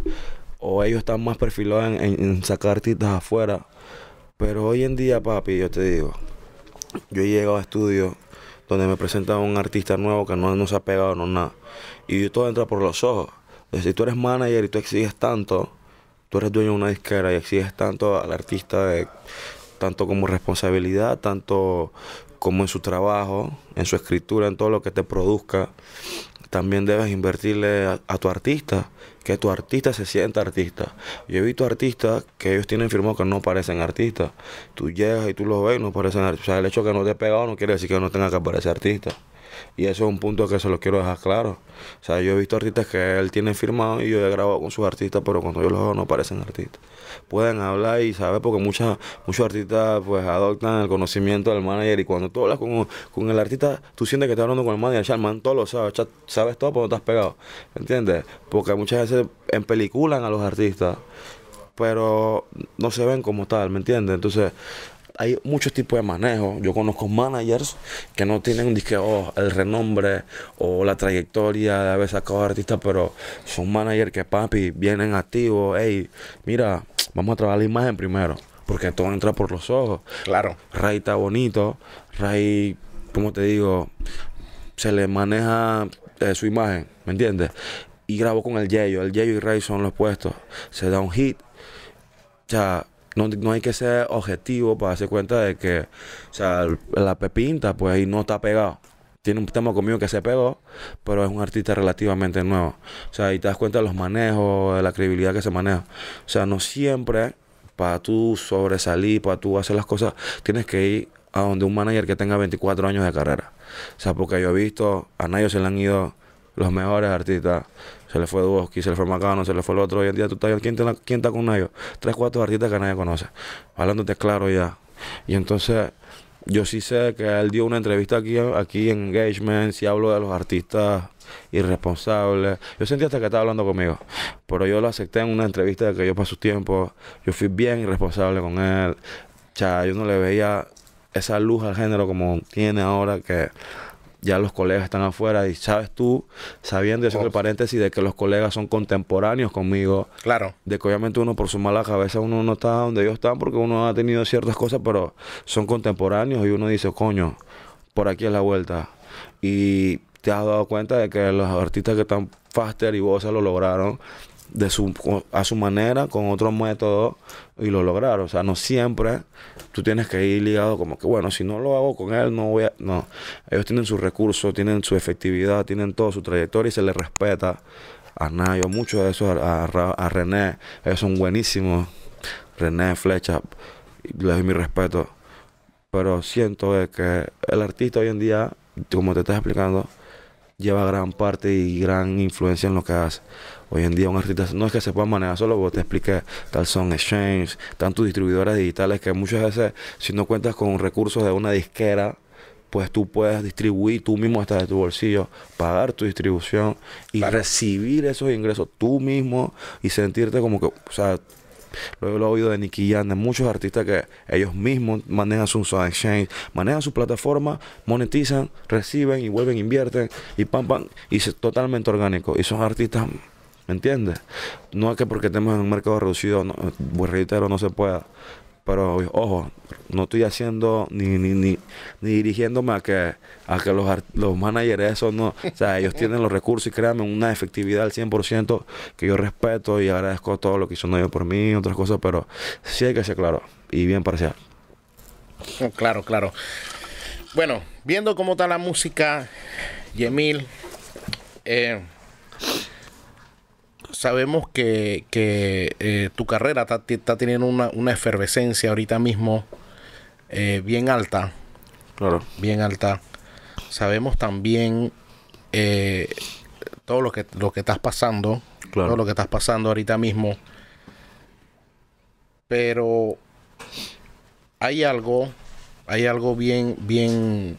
O ellos están más perfilados en, sacar titas afuera. Pero hoy en día, papi, yo te digo, yo he llegado a estudios donde me presenta un artista nuevo que no, se ha pegado, no nada. Y todo entra por los ojos. si tú eres manager y tú exiges tanto, tú eres dueño de una disquera y exiges tanto al artista, de, tanto como responsabilidad, tanto como en su trabajo, en su escritura, en todo lo que te produzca, también debes invertirle a tu artista que tu artista se sienta artista. Yo he visto artistas que ellos tienen firmado que no parecen artistas. Tú llegas y tú los ves y no parecen artistas. O sea, el hecho de que no te he pegado no quiere decir que no tenga que parecer artista. Y eso es un punto que se lo quiero dejar claro. O sea, yo he visto artistas que él tiene firmado y yo he grabado con sus artistas, pero cuando yo los veo no parecen artistas. Pueden hablar y saber, porque muchas, muchos artistas pues adoptan el conocimiento del manager y cuando tú hablas con, con el artista, tú sientes que estás hablando con el manager, el man todo lo sabe, sabes todo, pero no estás pegado. ¿Entiendes? Porque muchas veces en peliculan a los artistas pero no se ven como tal, ¿me entiendes? Entonces, hay muchos tipos de manejo. Yo conozco managers que no tienen un oh, el renombre o la trayectoria de haber sacado artistas, pero son managers que, papi, vienen activos. Hey, mira, vamos a trabajar la imagen primero, porque todo entrar por los ojos. Claro. Ray está bonito, Ray, como te digo, se le maneja eh, su imagen, ¿me entiendes? Y grabó con el Yeyo. El Yeyo y Ray son los puestos. Se da un hit. O sea, no, hay que ser objetivo para hacer cuenta de que, la pepinta, pues ahí no está pegado. Tiene un tema conmigo que se pegó, pero es un artista relativamente nuevo. O sea, y te das cuenta de los manejos, de la credibilidad que se maneja. O sea, no siempre para tú sobresalir, para tú hacer las cosas, tienes que ir a donde un manager que tenga 24 años de carrera. O sea, porque yo he visto, a nadie se le han ido los mejores artistas se le fue Duoski, se le fue Macano, se le fue el otro. Hoy en día tú estás, ¿quién, está, quién está con ellos? Tres, cuatro artistas que nadie conoce. Hablándote claro ya. Y entonces, yo sí sé que él dio una entrevista aquí, aquí en Engagement, si hablo de los artistas irresponsables. Yo sentí hasta que estaba hablando conmigo, pero yo lo acepté en una entrevista de que yo su tiempo, yo fui bien irresponsable con él. O yo no le veía esa luz al género como tiene ahora que ya los colegas están afuera y sabes tú, sabiendo, y el paréntesis de que los colegas son contemporáneos conmigo. Claro. De que obviamente uno por su mala cabeza uno no está donde ellos están porque uno ha tenido ciertas cosas, pero son contemporáneos y uno dice, coño, por aquí es la vuelta. Y te has dado cuenta de que los artistas que están faster y Bosa lo lograron de su, a su manera, con otro método y lo lograron. O sea, no siempre tú tienes que ir ligado como que, bueno, si no lo hago con él, no voy a... No, ellos tienen sus recursos, tienen su efectividad, tienen toda su trayectoria y se les respeta a Nayo, mucho de eso a, a, René, ellos son buenísimos. René Flecha, les doy mi respeto. Pero siento que el artista hoy en día, como te estás explicando, lleva gran parte y gran influencia en lo que hace. Hoy en día un artista no es que se pueda manejar solo, porque te expliqué tal son exchange, tantos distribuidores digitales que muchas veces si no cuentas con recursos de una disquera, pues tú puedes distribuir tú mismo hasta de tu bolsillo, pagar tu distribución y recibir esos ingresos tú mismo y sentirte como que, o sea, Luego lo he oído de Nicky Yan, de muchos artistas que ellos mismos manejan sus exchange, manejan su plataforma, monetizan, reciben y vuelven, invierten y pam, pam, y es totalmente orgánico. Y son artistas, ¿me entiendes? No es que porque estemos en un mercado reducido, pues reitero, no se pueda. Pero ojo, no estoy haciendo ni, ni, ni, dirigiéndome a que, a que los, los managers eso no. O sea, ellos tienen los recursos y créanme una efectividad al 100% que yo respeto y agradezco todo lo que hizo ellos por mí y otras cosas, pero sí hay que ser claro y bien parcial. Oh, claro, claro. Bueno, viendo cómo está la música, Yemil, eh, sabemos que, eh, tu carrera está, teniendo una, efervescencia ahorita mismo eh, bien alta. Claro. Bien alta. Sabemos también eh, todo lo que, lo que estás pasando. Todo lo que estás pasando ahorita mismo. Pero hay algo, hay algo bien, bien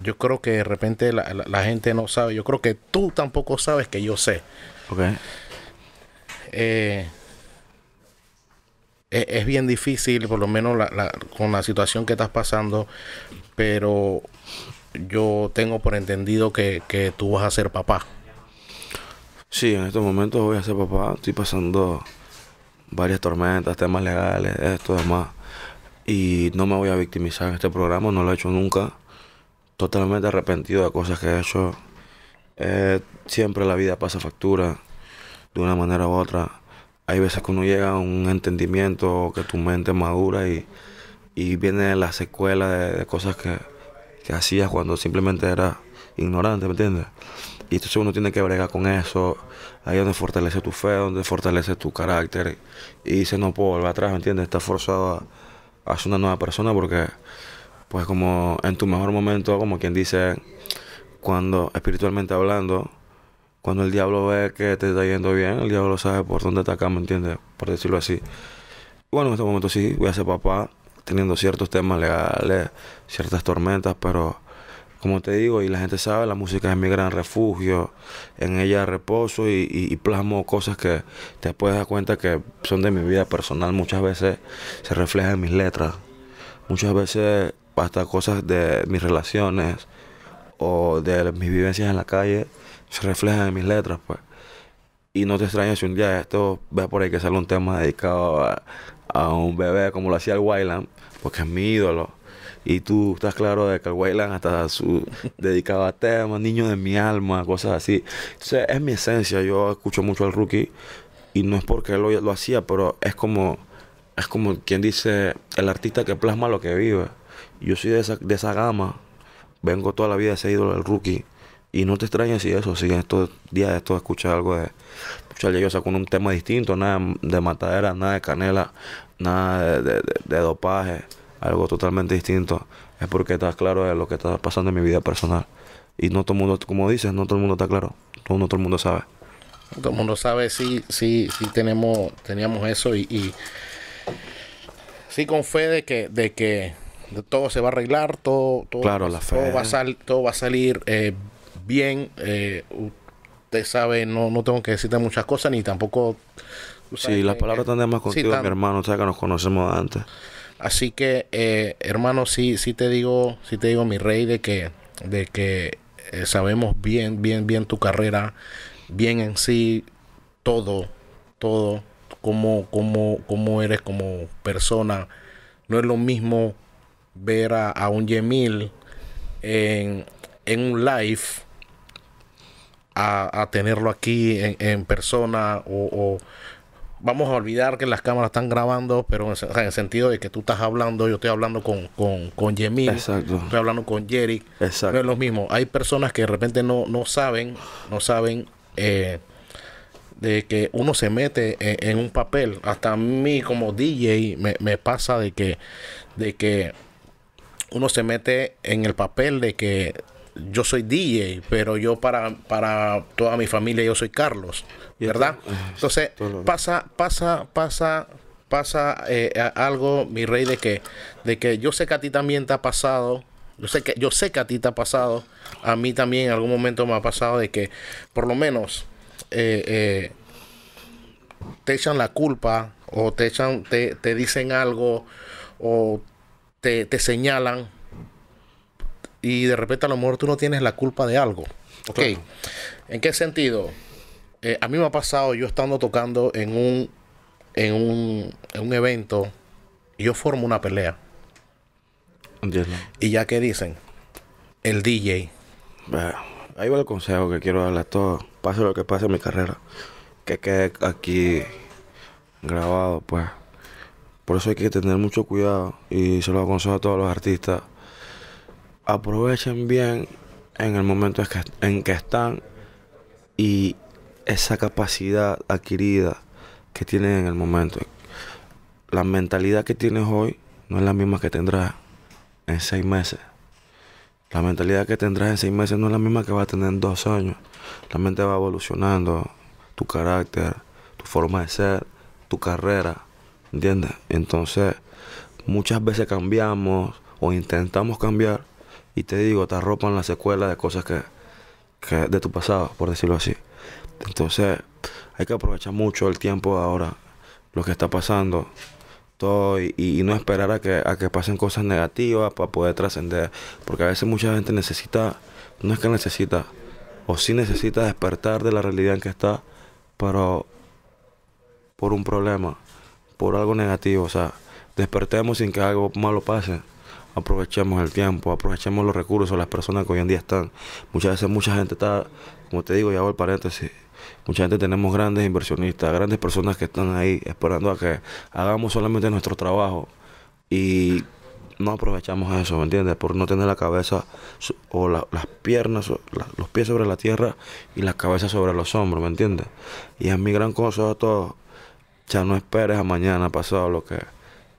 yo creo que de repente la, gente no sabe. Yo creo que tú tampoco sabes que yo sé. Ok. Eh, es, bien difícil, por lo menos con la situación que estás pasando, pero yo tengo por entendido que, que tú vas a ser papá. Sí, en estos momentos voy a ser papá. Estoy pasando varias tormentas, temas legales, esto, demás. Y no me voy a victimizar en este programa, no lo he hecho nunca. Totalmente arrepentido de cosas que he hecho. Eh, siempre la vida pasa factura de una manera u otra. Hay veces que uno llega a un entendimiento, que tu mente madura y, viene la secuela de, cosas que, hacías cuando simplemente era ignorante, ¿me entiendes? Y entonces uno tiene que bregar con eso, ahí donde fortalece tu fe, donde fortalece tu carácter y, se no puedo volver atrás, ¿me entiendes? Estás forzado a, a ser una nueva persona porque pues como en tu mejor momento, como quien dice, cuando, espiritualmente hablando, cuando el diablo ve que te está yendo bien, el diablo sabe por dónde está acá, ¿me entiendes? Por decirlo así. Bueno, en este momento sí, voy a ser papá, teniendo ciertos temas legales, ciertas tormentas, pero como te digo, y la gente sabe, la música es mi gran refugio, en ella reposo y, y, plasmo cosas que te puedes dar cuenta que son de mi vida personal, muchas veces se reflejan en mis letras, muchas veces hasta cosas de mis relaciones, o de mis vivencias en la calle se reflejan en mis letras, pues. Y no te extrañes si un día esto ves por ahí que sale un tema dedicado a, un bebé como lo hacía el Wayland, porque es mi ídolo. Y tú estás claro de que el Wayland hasta su, dedicado a temas, niño de mi alma, cosas así. es mi esencia, yo escucho mucho al rookie y no es porque él lo, lo hacía, pero es como, es como quien dice el artista que plasma lo que vive. Yo soy de esa, de esa gama vengo toda la vida de ese ídolo el rookie. Y no te extrañas si eso, si en estos días de esto escuchas algo de. yo saco un tema distinto, nada de matadera, nada de canela, nada de, dopaje, algo totalmente distinto. Es porque estás claro de lo que está pasando en mi vida personal. Y no todo el mundo, como dices, no todo el mundo está claro. No, no todo el mundo sabe. Todo el mundo sabe, sí, sí, sí tenemos, teníamos eso y, sí con fe de que, de que todo se va a arreglar, todo, todo, todo, va, a salir eh, bien. Eh, usted sabe, no, no tengo que decirte muchas cosas, ni tampoco... Sí, las palabras están más contigo, mi hermano, o que nos conocemos antes. Así que, eh, hermano, sí, sí te digo, sí te digo, mi rey, de que, de que sabemos bien, bien, bien tu carrera, bien en sí, todo, todo, cómo, cómo, cómo eres como persona. No es lo mismo ver a, un Yemil en, un live a, tenerlo aquí en, persona o, vamos a olvidar que las cámaras están grabando, pero en, el sentido de que tú estás hablando, yo estoy hablando con, con, Yemil, estoy hablando con Jerry, no es lo mismo. Hay personas que de repente no, no saben, no saben eh, de que uno se mete en, un papel. Hasta a mí como DJ me, me pasa de que, de que uno se mete en el papel de que yo soy DJ, pero yo para, para toda mi familia yo soy Carlos, ¿verdad? Entonces pasa, pasa, pasa, pasa eh, algo, mi rey, de que, de que yo sé que a ti también te ha pasado. Yo sé, que, yo sé que a ti te ha pasado, a mí también en algún momento me ha pasado de que por lo menos eh, eh, te echan la culpa o te echan, te, te dicen algo o te, señalan y de repente a lo mejor tú no tienes la culpa de algo. Ok. ¿En qué sentido? Eh, a mí me ha pasado yo estando tocando en un, en un, en un evento y yo formo una pelea. Y ya que dicen, el DJ. ahí va el consejo que quiero darle a todos. Pase lo que pase en mi carrera. Que quede aquí grabado, pues. Por eso hay que tener mucho cuidado y se lo aconsejo a todos los artistas. Aprovechen bien en el momento en que están y esa capacidad adquirida que tienen en el momento. La mentalidad que tienes hoy no es la misma que tendrás en seis meses. La mentalidad que tendrás en seis meses no es la misma que va a tener en dos años. La mente va evolucionando, tu carácter, tu forma de ser, tu carrera. ¿Entiendes? Entonces, muchas veces cambiamos o intentamos cambiar y te digo, te arropan la secuela de cosas que, que de tu pasado, por decirlo así. Entonces, hay que aprovechar mucho el tiempo ahora, lo que está pasando, todo, y, no esperar a que, a que pasen cosas negativas para poder trascender. Porque a veces mucha gente necesita, no es que necesita, o sí necesita despertar de la realidad en que está, pero por un problema por algo negativo. O sea, despertemos sin que algo malo pase. Aprovechemos el tiempo, aprovechemos los recursos, las personas que hoy en día están. Muchas veces mucha gente está, como te digo, ya hago el paréntesis, mucha gente tenemos grandes inversionistas, grandes personas que están ahí esperando a que hagamos solamente nuestro trabajo y no aprovechamos eso, ¿me entiendes? Por no tener la cabeza o las piernas, los pies sobre la tierra y las cabezas sobre los hombros, ¿me entiendes? Y es mi gran cosa a todos ...ya no esperes a mañana, pasado, lo que,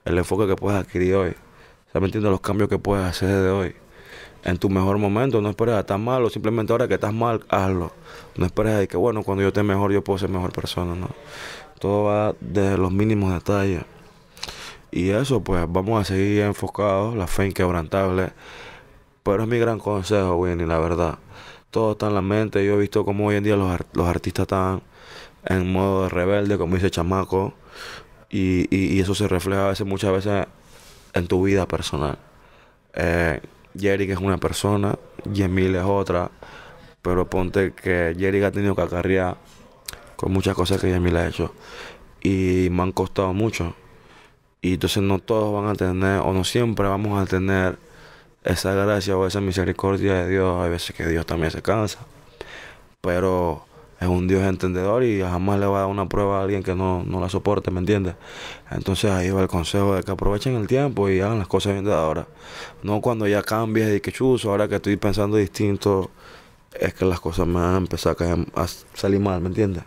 el enfoque que puedes adquirir hoy. ¿Se ¿me Los cambios que puedes hacer de hoy. En tu mejor momento, no esperes a estar malo... simplemente ahora que estás mal, hazlo. No esperes a que, bueno, cuando yo esté mejor, yo puedo ser mejor persona, ¿no? Todo va desde los mínimos detalles. Y eso, pues, vamos a seguir enfocados, la fe inquebrantable. Pero es mi gran consejo, Winnie, la verdad. Todo está en la mente. Yo he visto cómo hoy en día los, los artistas están en modo rebelde, como dice chamaco, y, eso se refleja a veces, muchas veces en tu vida personal. Eh, es una persona, Yemil es otra, pero ponte que Jerry ha tenido que acarrear con muchas cosas que Yemil ha hecho y me han costado mucho. Y entonces no todos van a tener, o no siempre vamos a tener esa gracia o esa misericordia de Dios. Hay veces que Dios también se cansa. Pero es un Dios entendedor y jamás le va a dar una prueba a alguien que no, la soporte, ¿me entiendes? Entonces ahí va el consejo de que aprovechen el tiempo y hagan las cosas bien de ahora. No cuando ya cambies y que chuzo, ahora que estoy pensando distinto, es que las cosas me van a empezar a, salir mal, ¿me entiendes?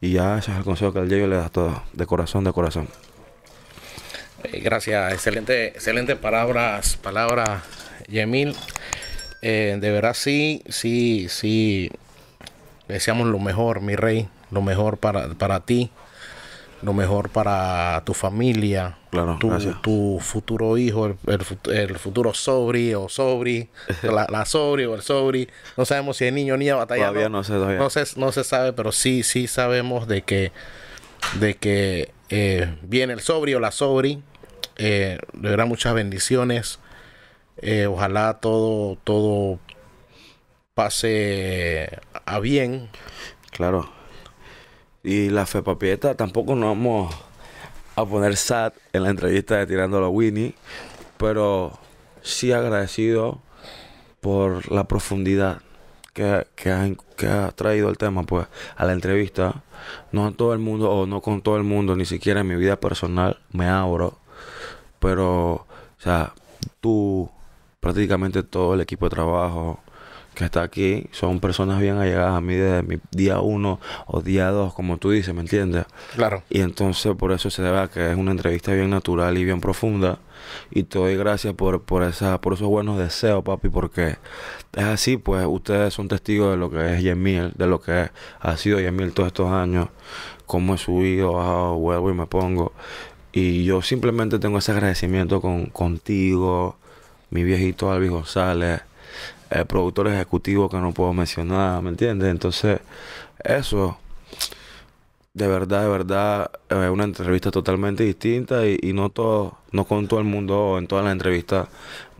Y ya ese es el consejo que el Diego le da todo, de corazón, de corazón. Eh, gracias, excelente, excelente palabras, palabras, Yemil. Eh, de verdad sí, sí, sí deseamos lo mejor, mi rey, lo mejor para, para ti, lo mejor para tu familia, tu, futuro hijo, el, futuro sobri o sobri, la, sobri o el sobri. No sabemos si es niño o niña batalla. Todavía no, no, se, sabe, pero sí, sí sabemos de que, de que eh, viene el sobri o la sobri. le eh, dará muchas bendiciones. Eh, ojalá todo, todo pase a bien. Claro. Y la fe papieta tampoco nos vamos a poner sat en la entrevista de tirando a Winnie, pero sí agradecido por la profundidad que, que, ha, traído el tema pues a la entrevista. No a todo el mundo, o no con todo el mundo, ni siquiera en mi vida personal me abro, pero, o sea, tú, prácticamente todo el equipo de trabajo, que está aquí son personas bien allegadas a mí desde mi día uno o día dos, como tú dices, ¿me entiendes? Claro. Y entonces por eso se debe que es una entrevista bien natural y bien profunda. Y te doy gracias por, por, esa, por esos buenos deseos, papi, porque es así, pues ustedes son testigos de lo que es Yemil, de lo que ha sido Yemil todos estos años, cómo he subido, bajado, ah, vuelvo y me pongo. Y yo simplemente tengo ese agradecimiento con, contigo, mi viejito Alvis González eh, productores ejecutivos que no puedo mencionar, ¿me entiendes? Entonces, eso, de verdad, de verdad, eh, es una entrevista totalmente distinta y, no todo, no con todo el mundo en todas las entrevistas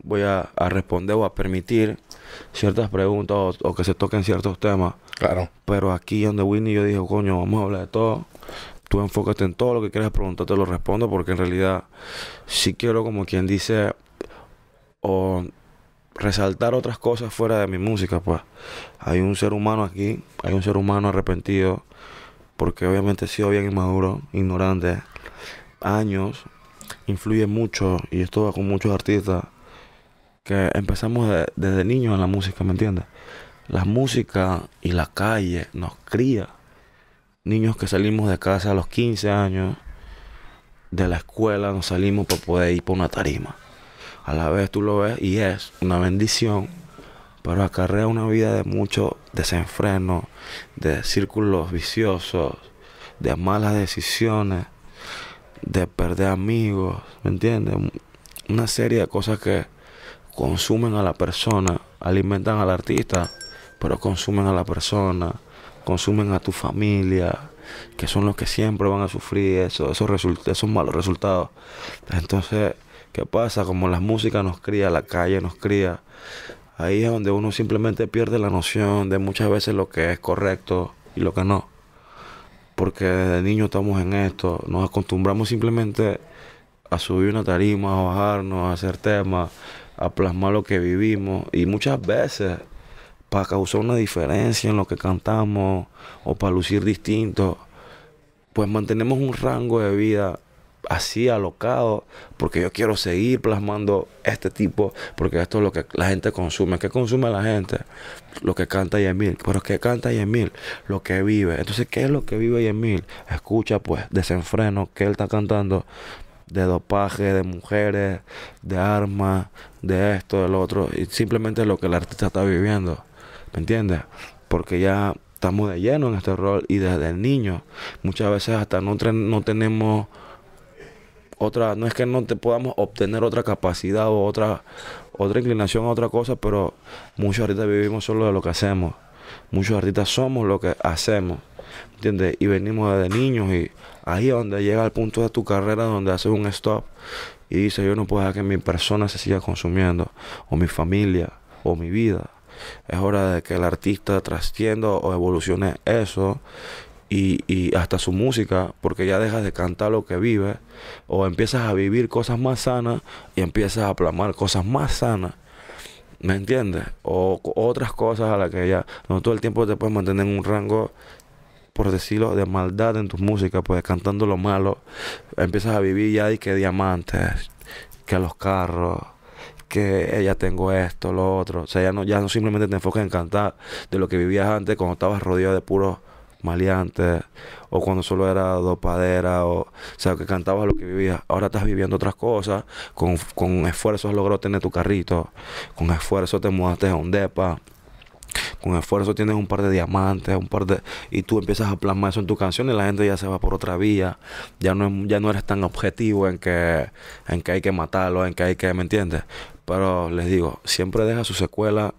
voy a, responder o a permitir ciertas preguntas o, que se toquen ciertos temas. Claro. Pero aquí donde Winnie yo dije, coño, vamos a hablar de todo. Tú enfócate en todo lo que quieras preguntar, te lo respondo porque en realidad Si quiero como quien dice o resaltar otras cosas fuera de mi música, pues. Hay un ser humano aquí, hay un ser humano arrepentido, porque obviamente he sido bien inmaduro, ignorante. Años, influye mucho, y esto va con muchos artistas, que empezamos desde niños en la música, ¿me entiendes? La música y la calle nos cría. Niños que salimos de casa a los 15 años, de la escuela nos salimos para poder ir por una tarima a la vez tú lo ves y es una bendición, pero acarrea una vida de mucho desenfreno, de círculos viciosos, de malas decisiones, de perder amigos, ¿me entiendes? Una serie de cosas que consumen a la persona, alimentan al artista, pero consumen a la persona, consumen a tu familia, que son los que siempre van a sufrir eso, esos, esos malos resultados. Entonces, ¿Qué pasa? Como la música nos cría, la calle nos cría. Ahí es donde uno simplemente pierde la noción de muchas veces lo que es correcto y lo que no. Porque desde niño estamos en esto, nos acostumbramos simplemente a subir una tarima, a bajarnos, a hacer temas, a plasmar lo que vivimos. Y muchas veces, para causar una diferencia en lo que cantamos o para lucir distinto, pues mantenemos un rango de vida así alocado porque yo quiero seguir plasmando este tipo, porque esto es lo que la gente consume. ¿Qué consume la gente? Lo que canta Yemil. ¿Pero qué canta Yemil? Lo que vive. Entonces, ¿qué es lo que vive Yemil? Escucha, pues, desenfreno que él está cantando de dopaje, de mujeres, de armas, de esto, del otro. Y simplemente lo que el artista está viviendo. ¿Me entiendes? Porque ya estamos de lleno en este rol y desde el niño. Muchas veces hasta no, no tenemos otra, no es que no te podamos obtener otra capacidad o otra, otra inclinación a otra cosa, pero muchos artistas vivimos solo de lo que hacemos. Muchos artistas somos lo que hacemos. ¿Entiendes? Y venimos desde niños y ahí es donde llega el punto de tu carrera donde haces un stop y dices, yo no puedo dejar que mi persona se siga consumiendo, o mi familia, o mi vida. Es hora de que el artista trascienda o evolucione eso y, y, hasta su música, porque ya dejas de cantar lo que vives, o empiezas a vivir cosas más sanas y empiezas a plamar cosas más sanas. ¿Me entiendes? O, otras cosas a las que ya no todo el tiempo te puedes mantener en un rango por decirlo, de maldad en tus música pues cantando lo malo, empiezas a vivir ya y que diamantes, que los carros, que ya tengo esto, lo otro. O sea, ya no, ya no simplemente te enfocas en cantar de lo que vivías antes cuando estabas rodeado de puros maleantes, o cuando solo era dopadera, o, o sea, que cantabas lo que vivías. Ahora estás viviendo otras cosas, con, con esfuerzo has tener tu carrito, con esfuerzo te mudaste a un depa, con esfuerzo tienes un par de diamantes, un par de y tú empiezas a plasmar eso en tu canción y la gente ya se va por otra vía, ya no ya no eres tan objetivo en que en que hay que matarlo, en que hay que, ¿me entiendes? Pero les digo, siempre deja su secuela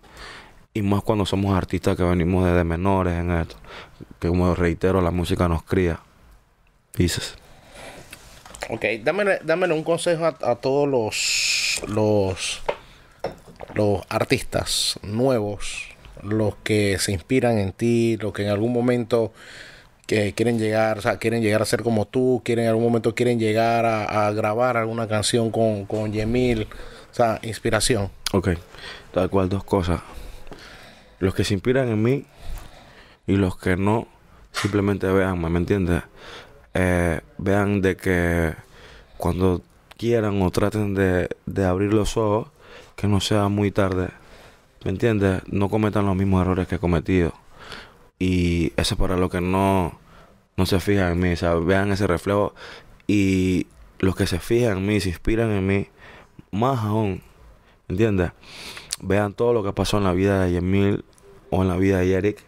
y más cuando somos artistas que venimos desde menores en esto que como reitero, la música nos cría. Dices. Ok, dame, un consejo a, todos los, los, los artistas nuevos, los que se inspiran en ti, los que en algún momento que quieren llegar, o sea, quieren llegar a ser como tú, quieren en algún momento quieren llegar a, grabar alguna canción con, con Yemil, o sea, inspiración. Ok, tal cual dos cosas. Los que se inspiran en mí y los que no, simplemente vean ¿me entiendes? Eh, vean de que cuando quieran o traten de, abrir los ojos, que no sea muy tarde, ¿me entiendes? No cometan los mismos errores que he cometido. Y eso es para los que no, no se fijan en mí, o sea, vean ese reflejo y los que se fijan en mí, se inspiran en mí, más aún, ¿entiendes? Vean todo lo que pasó en la vida de Yemil o en la vida de Eric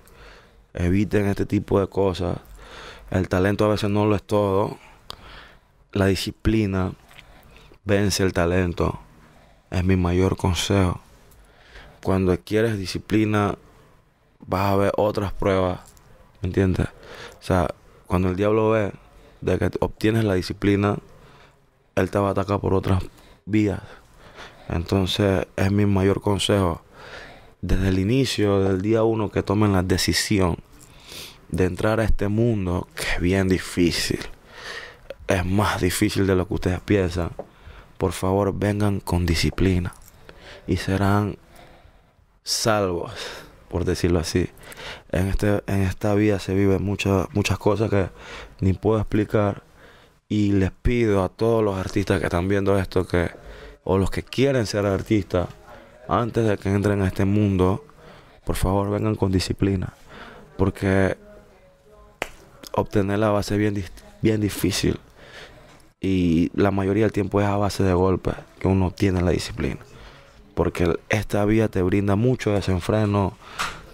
eviten este tipo de cosas. El talento a veces no lo es todo. La disciplina vence el talento. Es mi mayor consejo. Cuando quieres disciplina, vas a ver otras pruebas. ¿Me entiendes? O sea, cuando el diablo ve de que obtienes la disciplina, él te va a atacar por otras vías. Entonces, es mi mayor consejo desde el inicio del día 1 que tomen la decisión de entrar a este mundo que es bien difícil. Es más difícil de lo que ustedes piensan. Por favor, vengan con disciplina y serán salvos, por decirlo así. En, este, en esta vida se viven muchas, muchas cosas que ni puedo explicar. Y les pido a todos los artistas que están viendo esto que, o los que quieren ser artistas, antes de que entren a este mundo, por favor vengan con disciplina, porque ...obtener la base es bien, difícil y la mayoría del tiempo es a base de golpes que uno tiene la disciplina, porque esta vía te brinda mucho desenfreno,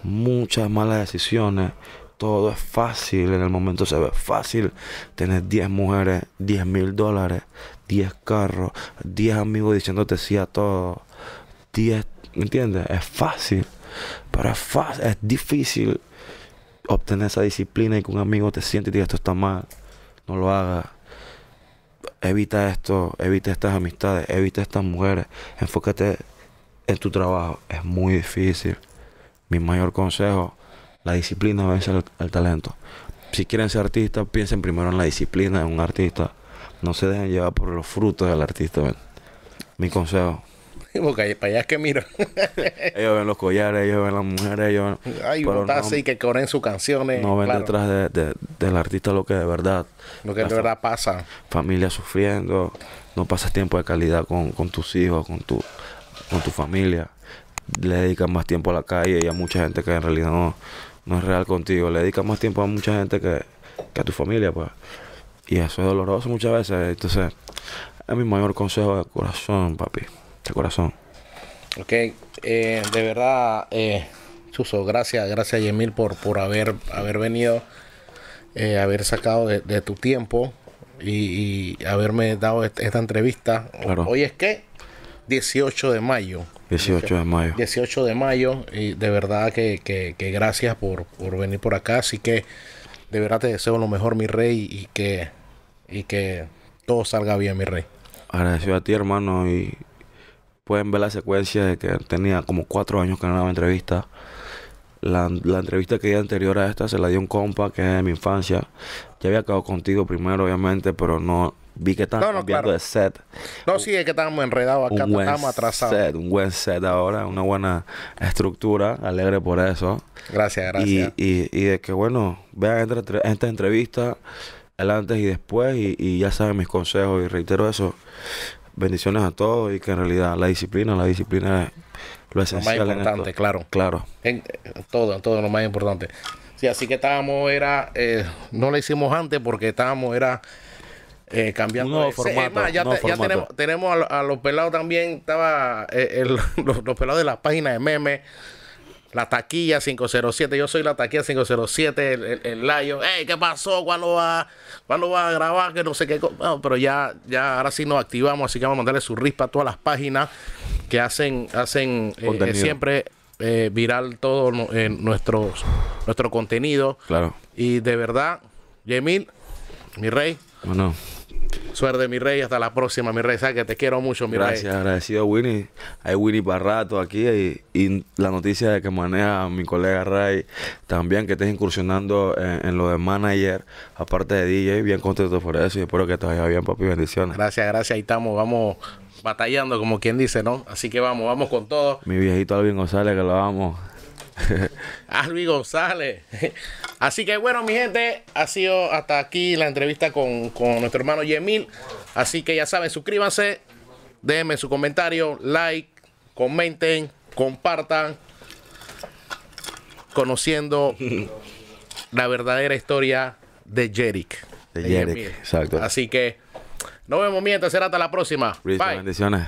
muchas malas decisiones, todo es fácil, en el momento se ve fácil. Tener 10 mujeres, 10 mil dólares, 10 carros, 10 amigos diciéndote sí a todo entiende es, ¿me entiendes? Es fácil, pero es, es difícil obtener esa disciplina y que un amigo te siente y diga esto está mal, no lo hagas. Evita esto, evita estas amistades, evita estas mujeres, enfócate en tu trabajo. Es muy difícil. Mi mayor consejo, la disciplina vence el talento. Si quieren ser artistas, piensen primero en la disciplina de un artista. No se dejen llevar por los frutos del artista. Mi consejo. Porque para allá es que miro. ellos ven los collares, ellos ven las mujeres, ellos ven... Ay, no, así que corren sus canciones. No ven detrás de, del artista lo que de verdad... Lo que de verdad pasa. Familia sufriendo, no pasas tiempo de calidad con, tus hijos, con tu, con tu familia. Le dedicas más tiempo a la calle y a mucha gente que en realidad no, no es real contigo. Le dedicas más tiempo a mucha gente que, que a tu familia, pues. Y eso es doloroso muchas veces. Entonces, es mi mayor consejo de corazón, papi corazón. Ok, eh, de verdad, eh, Suso, gracias, gracias Yemil por, por haber, haber venido, eh, haber sacado de, tu tiempo y, haberme dado esta entrevista. Hoy es que 18 de mayo. 18 de mayo. 18 de mayo. Y de verdad que, que, gracias por, por, venir por acá. Así que de verdad te deseo lo mejor, mi rey, y que, y que todo salga bien, mi rey. Agradecido a ti, hermano, y pueden ver la secuencia de que tenía como cuatro años que no daba entrevista. La, entrevista que di anterior a esta se la dio un compa que es de mi infancia. Ya había acabado contigo primero, obviamente, pero no vi que estaban no, no, claro. de set. No, sí, es que estábamos enredados acá, estábamos atrasados. Set, un buen set ahora, una buena estructura, alegre por eso. Gracias, gracias. Y, y, de que, bueno, vean entre esta entrevista, el antes y después, y ya saben mis consejos, y reitero eso bendiciones a todos y que en realidad la disciplina, la disciplina es lo esencial. Lo más importante, claro. Claro. En, eh, todo, en todo, lo más importante. Sí, así que estábamos, era, eh, no lo hicimos antes porque estábamos, era eh, cambiando. de formato, ya, tenemos, tenemos a, los pelados también, estaba los, los, pelados de las páginas de memes la taquilla 507. Yo soy la taquilla 507, el, el, Layo. Hey, ¿qué pasó? ¿Cuándo va, ¿Cuándo va a grabar? Que no sé qué. pero ya, ya, ahora sí nos activamos. Así que vamos a mandarle su rispa a todas las páginas que hacen, hacen eh, siempre eh, viral todo eh, nuestro contenido. Claro. Y de verdad, Yemil, mi rey. Bueno. Suerte, mi rey. Hasta la próxima, mi rey. Sabes que te quiero mucho, mi rey. Gracias, agradecido Winnie. Hay Winnie para aquí y, la noticia de que maneja mi colega Ray también, que estés incursionando en, lo de manager, aparte de DJ. Bien contento por eso y espero que te vaya bien, papi. Bendiciones. Gracias, gracias. Ahí estamos. Vamos batallando, como quien dice, ¿no? Así que vamos, vamos con todo. Mi viejito Alvin González, que lo vamos a sale González. Así que bueno, mi gente, ha sido hasta aquí la entrevista con, nuestro hermano Yemil. Así que ya saben, suscríbanse, déjenme su comentario, like, comenten, compartan, conociendo la verdadera historia de Jeric. De, exacto. Así que nos vemos, mientras será hasta la próxima. Bye. Bendiciones.